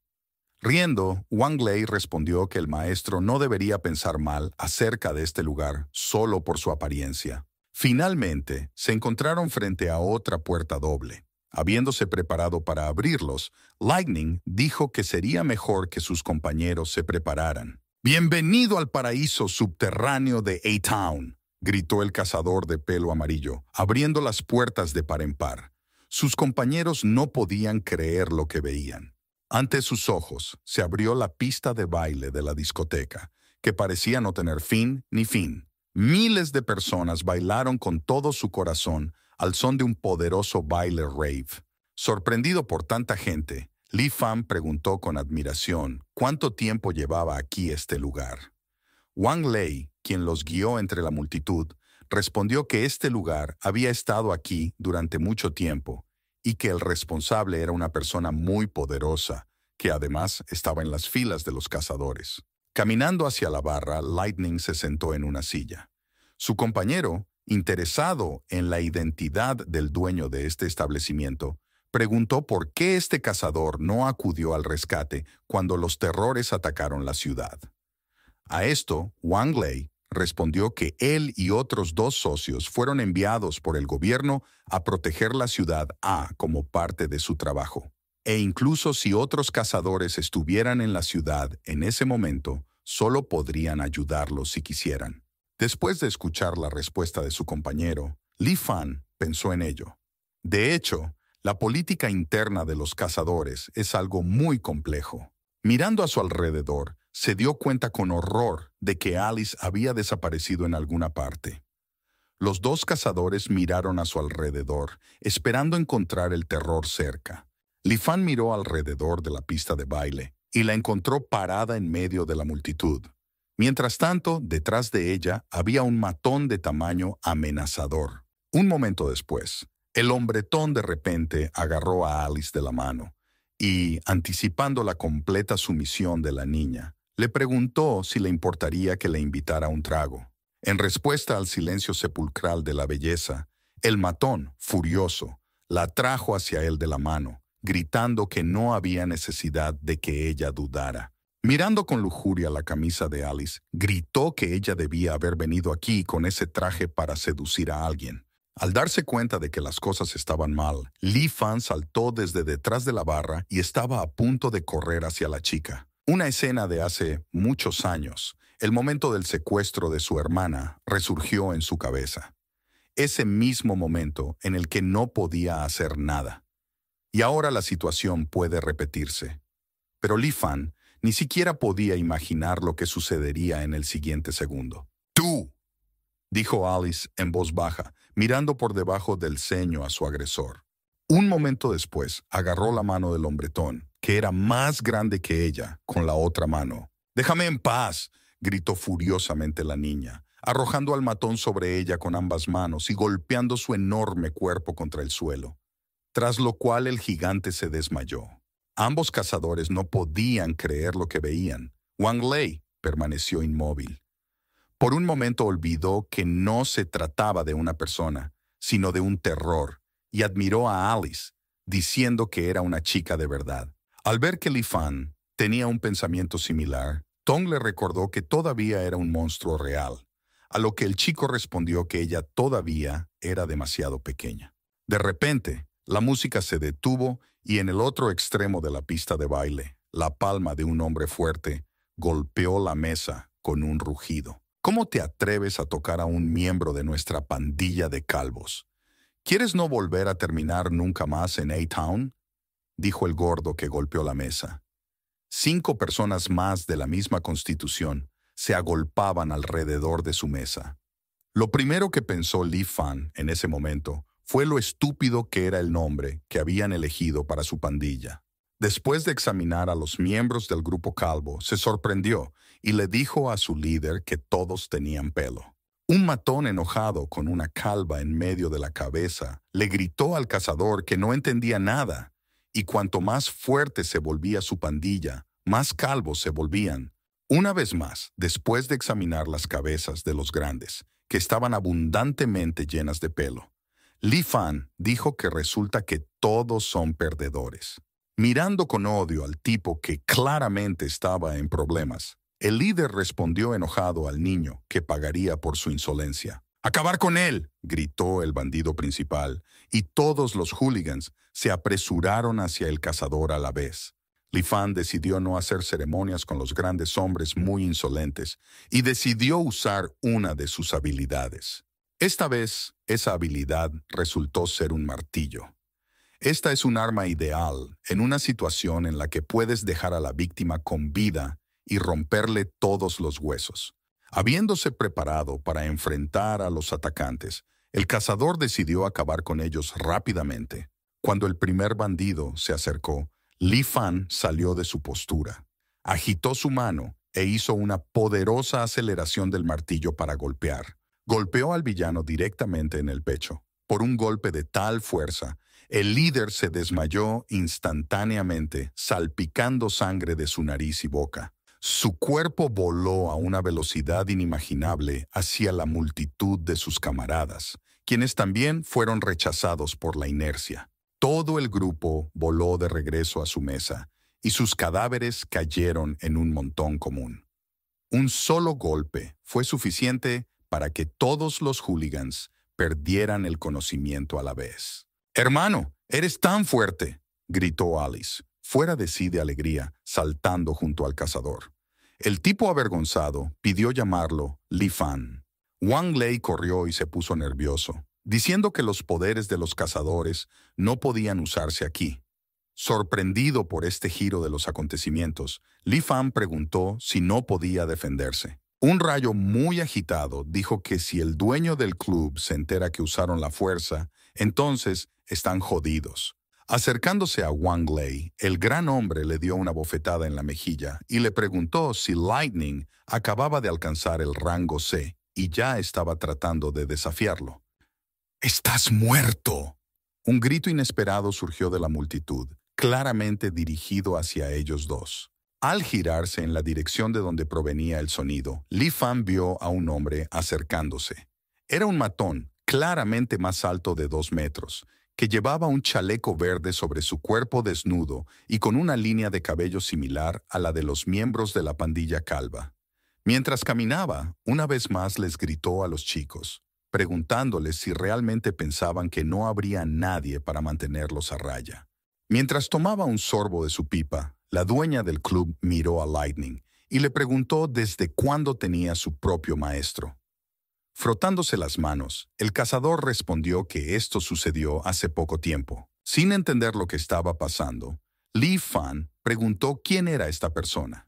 Riendo, Wang Lei respondió que el maestro no debería pensar mal acerca de este lugar solo por su apariencia. Finalmente, se encontraron frente a otra puerta doble. Habiéndose preparado para abrirlos, Lightning dijo que sería mejor que sus compañeros se prepararan. Bienvenido al paraíso subterráneo de A-Town gritó el cazador de pelo amarillo, abriendo las puertas de par en par. Sus compañeros no podían creer lo que veían. Ante sus ojos se abrió la pista de baile de la discoteca, que parecía no tener fin ni fin. Miles de personas bailaron con todo su corazón al son de un poderoso baile rave. Sorprendido por tanta gente, Li Fan preguntó con admiración cuánto tiempo llevaba aquí este lugar. Wang Lei quien los guió entre la multitud, respondió que este lugar había estado aquí durante mucho tiempo y que el responsable era una persona muy poderosa, que además estaba en las filas de los cazadores. Caminando hacia la barra, Lightning se sentó en una silla. Su compañero, interesado en la identidad del dueño de este establecimiento, preguntó por qué este cazador no acudió al rescate cuando los terrores atacaron la ciudad. A esto, Wang Lei respondió que él y otros dos socios fueron enviados por el gobierno a proteger la ciudad A como parte de su trabajo. E incluso si otros cazadores estuvieran en la ciudad en ese momento, solo podrían ayudarlos si quisieran. Después de escuchar la respuesta de su compañero, Li Fan pensó en ello. De hecho, la política interna de los cazadores es algo muy complejo. Mirando a su alrededor, se dio cuenta con horror de que Alice había desaparecido en alguna parte. Los dos cazadores miraron a su alrededor, esperando encontrar el terror cerca. Lifan miró alrededor de la pista de baile y la encontró parada en medio de la multitud. Mientras tanto, detrás de ella había un matón de tamaño amenazador. Un momento después, el hombretón de repente agarró a Alice de la mano y, anticipando la completa sumisión de la niña, le preguntó si le importaría que le invitara un trago. En respuesta al silencio sepulcral de la belleza, el matón, furioso, la trajo hacia él de la mano, gritando que no había necesidad de que ella dudara. Mirando con lujuria la camisa de Alice, gritó que ella debía haber venido aquí con ese traje para seducir a alguien. Al darse cuenta de que las cosas estaban mal, Lee Fan saltó desde detrás de la barra y estaba a punto de correr hacia la chica. Una escena de hace muchos años, el momento del secuestro de su hermana, resurgió en su cabeza. Ese mismo momento en el que no podía hacer nada. Y ahora la situación puede repetirse. Pero Lifan Fan ni siquiera podía imaginar lo que sucedería en el siguiente segundo. ¡Tú! dijo Alice en voz baja, mirando por debajo del ceño a su agresor. Un momento después, agarró la mano del hombretón que era más grande que ella, con la otra mano. Déjame en paz, gritó furiosamente la niña, arrojando al matón sobre ella con ambas manos y golpeando su enorme cuerpo contra el suelo, tras lo cual el gigante se desmayó. Ambos cazadores no podían creer lo que veían. Wang Lei permaneció inmóvil. Por un momento olvidó que no se trataba de una persona, sino de un terror, y admiró a Alice, diciendo que era una chica de verdad. Al ver que Lifan Fan tenía un pensamiento similar, Tong le recordó que todavía era un monstruo real, a lo que el chico respondió que ella todavía era demasiado pequeña. De repente, la música se detuvo y en el otro extremo de la pista de baile, la palma de un hombre fuerte golpeó la mesa con un rugido. ¿Cómo te atreves a tocar a un miembro de nuestra pandilla de calvos? ¿Quieres no volver a terminar nunca más en A-Town? dijo el gordo que golpeó la mesa. Cinco personas más de la misma constitución se agolpaban alrededor de su mesa. Lo primero que pensó Li Fan en ese momento fue lo estúpido que era el nombre que habían elegido para su pandilla. Después de examinar a los miembros del grupo calvo, se sorprendió y le dijo a su líder que todos tenían pelo. Un matón enojado con una calva en medio de la cabeza le gritó al cazador que no entendía nada y cuanto más fuerte se volvía su pandilla, más calvos se volvían. Una vez más, después de examinar las cabezas de los grandes, que estaban abundantemente llenas de pelo, Li Fan dijo que resulta que todos son perdedores. Mirando con odio al tipo que claramente estaba en problemas, el líder respondió enojado al niño que pagaría por su insolencia. ¡Acabar con él! gritó el bandido principal, y todos los hooligans se apresuraron hacia el cazador a la vez. Lifan decidió no hacer ceremonias con los grandes hombres muy insolentes y decidió usar una de sus habilidades. Esta vez, esa habilidad resultó ser un martillo. Esta es un arma ideal en una situación en la que puedes dejar a la víctima con vida y romperle todos los huesos. Habiéndose preparado para enfrentar a los atacantes, el cazador decidió acabar con ellos rápidamente. Cuando el primer bandido se acercó, Li Fan salió de su postura, agitó su mano e hizo una poderosa aceleración del martillo para golpear. Golpeó al villano directamente en el pecho. Por un golpe de tal fuerza, el líder se desmayó instantáneamente, salpicando sangre de su nariz y boca. Su cuerpo voló a una velocidad inimaginable hacia la multitud de sus camaradas, quienes también fueron rechazados por la inercia. Todo el grupo voló de regreso a su mesa y sus cadáveres cayeron en un montón común. Un solo golpe fue suficiente para que todos los hooligans perdieran el conocimiento a la vez. Hermano, eres tan fuerte, gritó Alice fuera de sí de alegría, saltando junto al cazador. El tipo avergonzado pidió llamarlo Li Fan. Wang Lei corrió y se puso nervioso, diciendo que los poderes de los cazadores no podían usarse aquí. Sorprendido por este giro de los acontecimientos, Li Fan preguntó si no podía defenderse. Un rayo muy agitado dijo que si el dueño del club se entera que usaron la fuerza, entonces están jodidos. Acercándose a Wang Lei, el gran hombre le dio una bofetada en la mejilla y le preguntó si Lightning acababa de alcanzar el rango C y ya estaba tratando de desafiarlo. ¡Estás muerto! Un grito inesperado surgió de la multitud, claramente dirigido hacia ellos dos. Al girarse en la dirección de donde provenía el sonido, Li Fan vio a un hombre acercándose. Era un matón, claramente más alto de dos metros, que llevaba un chaleco verde sobre su cuerpo desnudo y con una línea de cabello similar a la de los miembros de la pandilla calva. Mientras caminaba, una vez más les gritó a los chicos, preguntándoles si realmente pensaban que no habría nadie para mantenerlos a raya. Mientras tomaba un sorbo de su pipa, la dueña del club miró a Lightning y le preguntó desde cuándo tenía su propio maestro. Frotándose las manos, el cazador respondió que esto sucedió hace poco tiempo. Sin entender lo que estaba pasando, Li Fan preguntó quién era esta persona.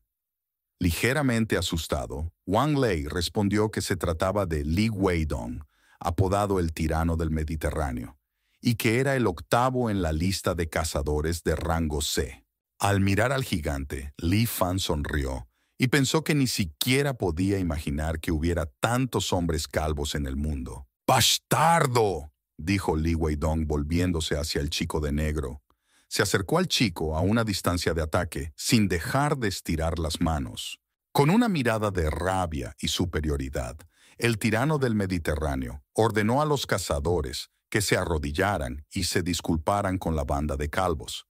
Ligeramente asustado, Wang Lei respondió que se trataba de Li Weidong, apodado el tirano del Mediterráneo, y que era el octavo en la lista de cazadores de rango C. Al mirar al gigante, Li Fan sonrió y pensó que ni siquiera podía imaginar que hubiera tantos hombres calvos en el mundo. ¡Bastardo! dijo Li Weidong volviéndose hacia el chico de negro. Se acercó al chico a una distancia de ataque, sin dejar de estirar las manos. Con una mirada de rabia y superioridad, el tirano del Mediterráneo ordenó a los cazadores que se arrodillaran y se disculparan con la banda de calvos,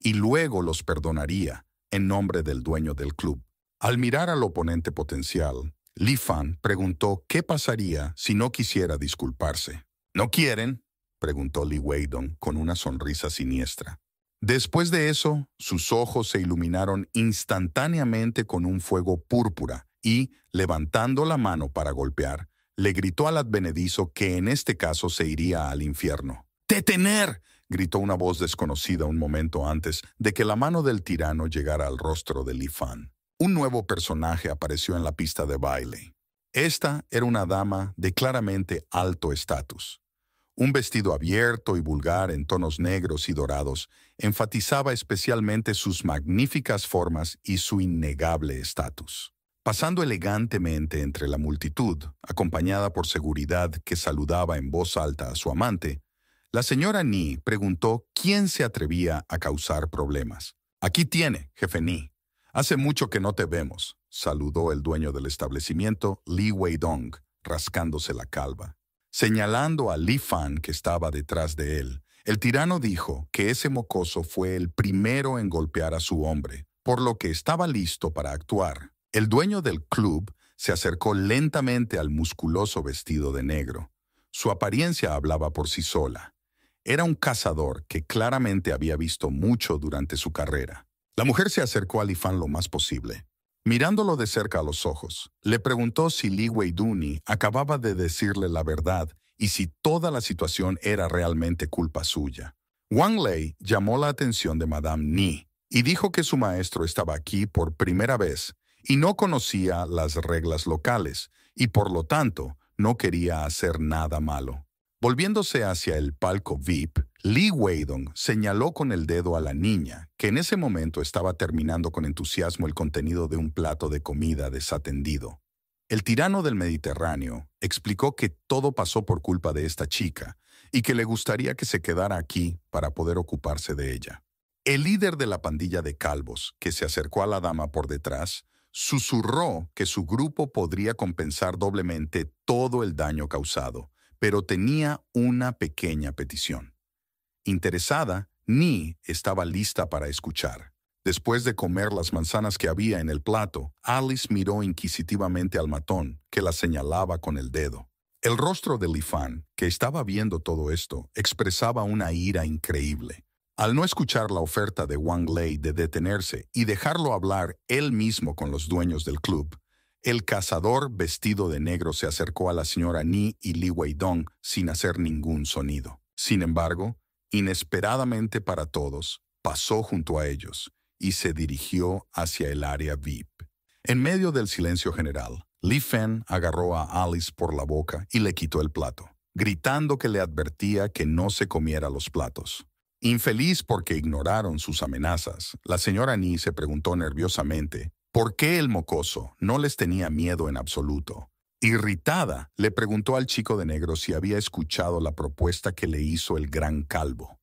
y luego los perdonaría en nombre del dueño del club. Al mirar al oponente potencial, Lifan Fan preguntó qué pasaría si no quisiera disculparse. ¿No quieren? preguntó Lee Weidong con una sonrisa siniestra. Después de eso, sus ojos se iluminaron instantáneamente con un fuego púrpura y, levantando la mano para golpear, le gritó al advenedizo que en este caso se iría al infierno. ¡Detener! gritó una voz desconocida un momento antes de que la mano del tirano llegara al rostro de Lee Fan un nuevo personaje apareció en la pista de baile. Esta era una dama de claramente alto estatus. Un vestido abierto y vulgar en tonos negros y dorados enfatizaba especialmente sus magníficas formas y su innegable estatus. Pasando elegantemente entre la multitud, acompañada por seguridad que saludaba en voz alta a su amante, la señora Ni preguntó quién se atrevía a causar problemas. Aquí tiene, jefe Ni, Hace mucho que no te vemos, saludó el dueño del establecimiento, Li Weidong, rascándose la calva. Señalando a Lee Fan que estaba detrás de él, el tirano dijo que ese mocoso fue el primero en golpear a su hombre, por lo que estaba listo para actuar. El dueño del club se acercó lentamente al musculoso vestido de negro. Su apariencia hablaba por sí sola. Era un cazador que claramente había visto mucho durante su carrera. La mujer se acercó a Lifan lo más posible. Mirándolo de cerca a los ojos, le preguntó si Li Duni acababa de decirle la verdad y si toda la situación era realmente culpa suya. Wang Lei llamó la atención de Madame Ni y dijo que su maestro estaba aquí por primera vez y no conocía las reglas locales y por lo tanto no quería hacer nada malo. Volviéndose hacia el palco VIP, Lee Weidong señaló con el dedo a la niña, que en ese momento estaba terminando con entusiasmo el contenido de un plato de comida desatendido. El tirano del Mediterráneo explicó que todo pasó por culpa de esta chica y que le gustaría que se quedara aquí para poder ocuparse de ella. El líder de la pandilla de calvos, que se acercó a la dama por detrás, susurró que su grupo podría compensar doblemente todo el daño causado pero tenía una pequeña petición. Interesada, ni estaba lista para escuchar. Después de comer las manzanas que había en el plato, Alice miró inquisitivamente al matón, que la señalaba con el dedo. El rostro de Lifan, que estaba viendo todo esto, expresaba una ira increíble. Al no escuchar la oferta de Wang Lei de detenerse y dejarlo hablar él mismo con los dueños del club, el cazador vestido de negro se acercó a la señora Ni y Li Weidong sin hacer ningún sonido. Sin embargo, inesperadamente para todos, pasó junto a ellos y se dirigió hacia el área VIP. En medio del silencio general, Li Fen agarró a Alice por la boca y le quitó el plato, gritando que le advertía que no se comiera los platos. Infeliz porque ignoraron sus amenazas, la señora Ni se preguntó nerviosamente ¿Por qué el mocoso? No les tenía miedo en absoluto. Irritada, le preguntó al chico de negro si había escuchado la propuesta que le hizo el gran calvo.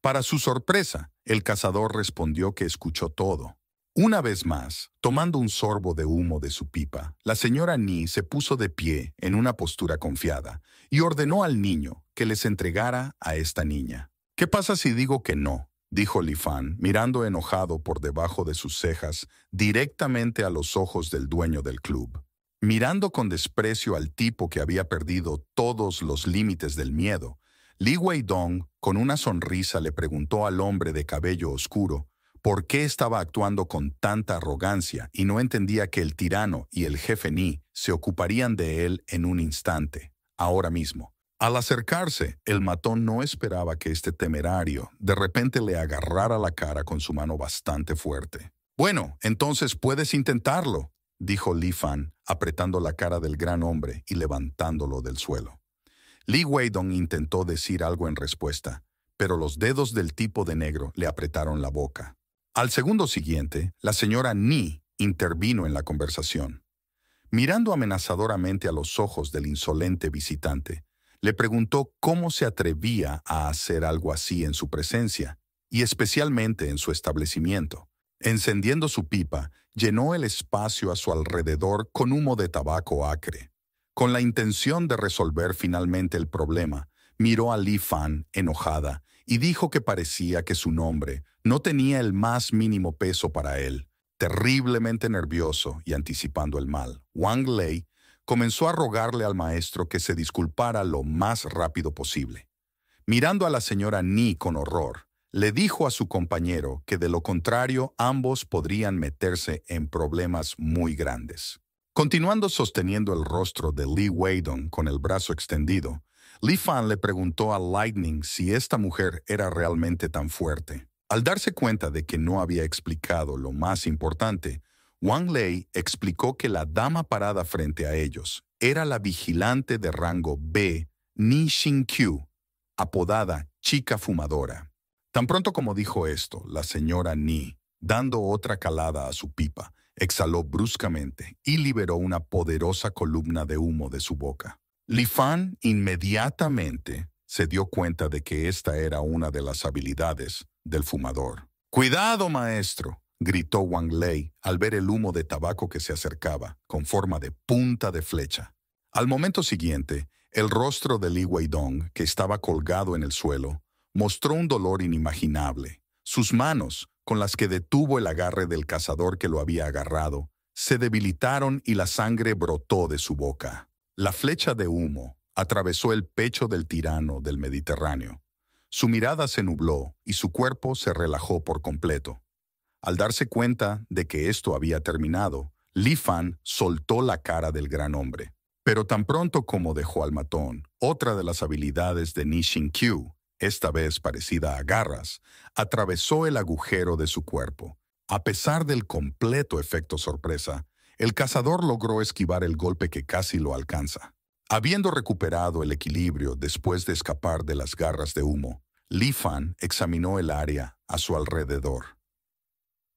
Para su sorpresa, el cazador respondió que escuchó todo. Una vez más, tomando un sorbo de humo de su pipa, la señora Ni se puso de pie en una postura confiada y ordenó al niño que les entregara a esta niña. ¿Qué pasa si digo que no? dijo Lifan, mirando enojado por debajo de sus cejas directamente a los ojos del dueño del club. Mirando con desprecio al tipo que había perdido todos los límites del miedo, Li Dong con una sonrisa, le preguntó al hombre de cabello oscuro por qué estaba actuando con tanta arrogancia y no entendía que el tirano y el jefe Ni se ocuparían de él en un instante, ahora mismo. Al acercarse, el matón no esperaba que este temerario de repente le agarrara la cara con su mano bastante fuerte. Bueno, entonces puedes intentarlo, dijo Li Fan, apretando la cara del gran hombre y levantándolo del suelo. Li Weidong intentó decir algo en respuesta, pero los dedos del tipo de negro le apretaron la boca. Al segundo siguiente, la señora Ni intervino en la conversación. Mirando amenazadoramente a los ojos del insolente visitante, le preguntó cómo se atrevía a hacer algo así en su presencia, y especialmente en su establecimiento. Encendiendo su pipa, llenó el espacio a su alrededor con humo de tabaco acre. Con la intención de resolver finalmente el problema, miró a Li Fan enojada y dijo que parecía que su nombre no tenía el más mínimo peso para él. Terriblemente nervioso y anticipando el mal, Wang Lei comenzó a rogarle al maestro que se disculpara lo más rápido posible. Mirando a la señora Ni con horror, le dijo a su compañero que de lo contrario ambos podrían meterse en problemas muy grandes. Continuando sosteniendo el rostro de Lee Weidon con el brazo extendido, Lee Fan le preguntó a Lightning si esta mujer era realmente tan fuerte. Al darse cuenta de que no había explicado lo más importante, Wang Lei explicó que la dama parada frente a ellos era la vigilante de rango B, Ni Xingqiu, apodada Chica Fumadora. Tan pronto como dijo esto, la señora Ni, dando otra calada a su pipa, exhaló bruscamente y liberó una poderosa columna de humo de su boca. Li Fan inmediatamente se dio cuenta de que esta era una de las habilidades del fumador. ¡Cuidado, maestro! gritó Wang Lei al ver el humo de tabaco que se acercaba, con forma de punta de flecha. Al momento siguiente, el rostro de Li Weidong, que estaba colgado en el suelo, mostró un dolor inimaginable. Sus manos, con las que detuvo el agarre del cazador que lo había agarrado, se debilitaron y la sangre brotó de su boca. La flecha de humo atravesó el pecho del tirano del Mediterráneo. Su mirada se nubló y su cuerpo se relajó por completo. Al darse cuenta de que esto había terminado, Li Fan soltó la cara del gran hombre. Pero tan pronto como dejó al matón, otra de las habilidades de Nishin Q, esta vez parecida a garras, atravesó el agujero de su cuerpo. A pesar del completo efecto sorpresa, el cazador logró esquivar el golpe que casi lo alcanza. Habiendo recuperado el equilibrio después de escapar de las garras de humo, Li Fan examinó el área a su alrededor.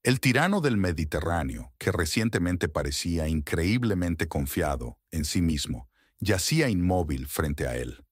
El tirano del Mediterráneo, que recientemente parecía increíblemente confiado en sí mismo, yacía inmóvil frente a él.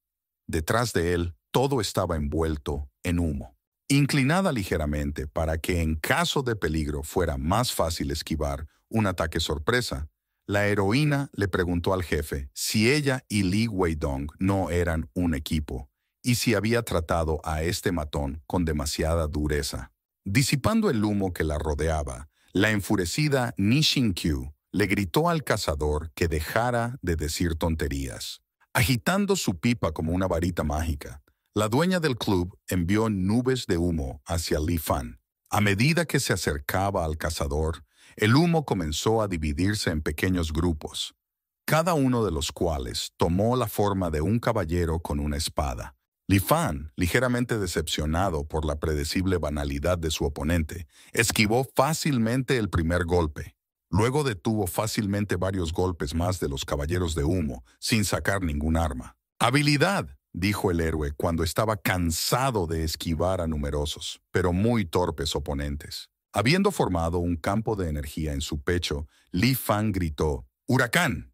Detrás de él, todo estaba envuelto en humo, inclinada ligeramente para que en caso de peligro fuera más fácil esquivar un ataque sorpresa. La heroína le preguntó al jefe si ella y Li Weidong no eran un equipo y si había tratado a este matón con demasiada dureza. Disipando el humo que la rodeaba, la enfurecida Nishinkyu le gritó al cazador que dejara de decir tonterías. Agitando su pipa como una varita mágica, la dueña del club envió nubes de humo hacia Li Fan. A medida que se acercaba al cazador, el humo comenzó a dividirse en pequeños grupos, cada uno de los cuales tomó la forma de un caballero con una espada. Li Fan, ligeramente decepcionado por la predecible banalidad de su oponente, esquivó fácilmente el primer golpe. Luego detuvo fácilmente varios golpes más de los caballeros de humo, sin sacar ningún arma. ¡Habilidad! dijo el héroe cuando estaba cansado de esquivar a numerosos, pero muy torpes oponentes. Habiendo formado un campo de energía en su pecho, Li Fan gritó, ¡Huracán!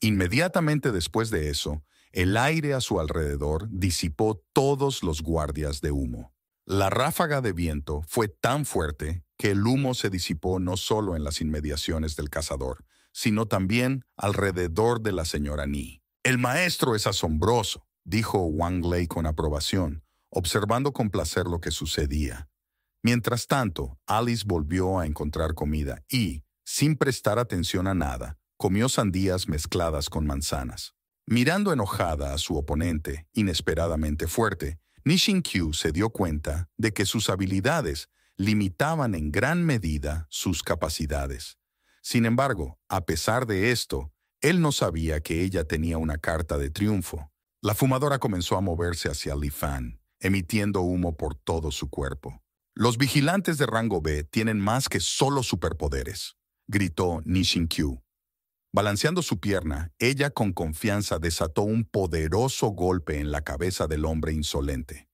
Inmediatamente después de eso, el aire a su alrededor disipó todos los guardias de humo. La ráfaga de viento fue tan fuerte que el humo se disipó no solo en las inmediaciones del cazador, sino también alrededor de la señora Ni. El maestro es asombroso, dijo Wang Lei con aprobación, observando con placer lo que sucedía. Mientras tanto, Alice volvió a encontrar comida y, sin prestar atención a nada, comió sandías mezcladas con manzanas. Mirando enojada a su oponente, inesperadamente fuerte, Q se dio cuenta de que sus habilidades limitaban en gran medida sus capacidades. Sin embargo, a pesar de esto, él no sabía que ella tenía una carta de triunfo. La fumadora comenzó a moverse hacia Lifan, emitiendo humo por todo su cuerpo. Los vigilantes de rango B tienen más que solo superpoderes, gritó Q. Balanceando su pierna, ella con confianza desató un poderoso golpe en la cabeza del hombre insolente.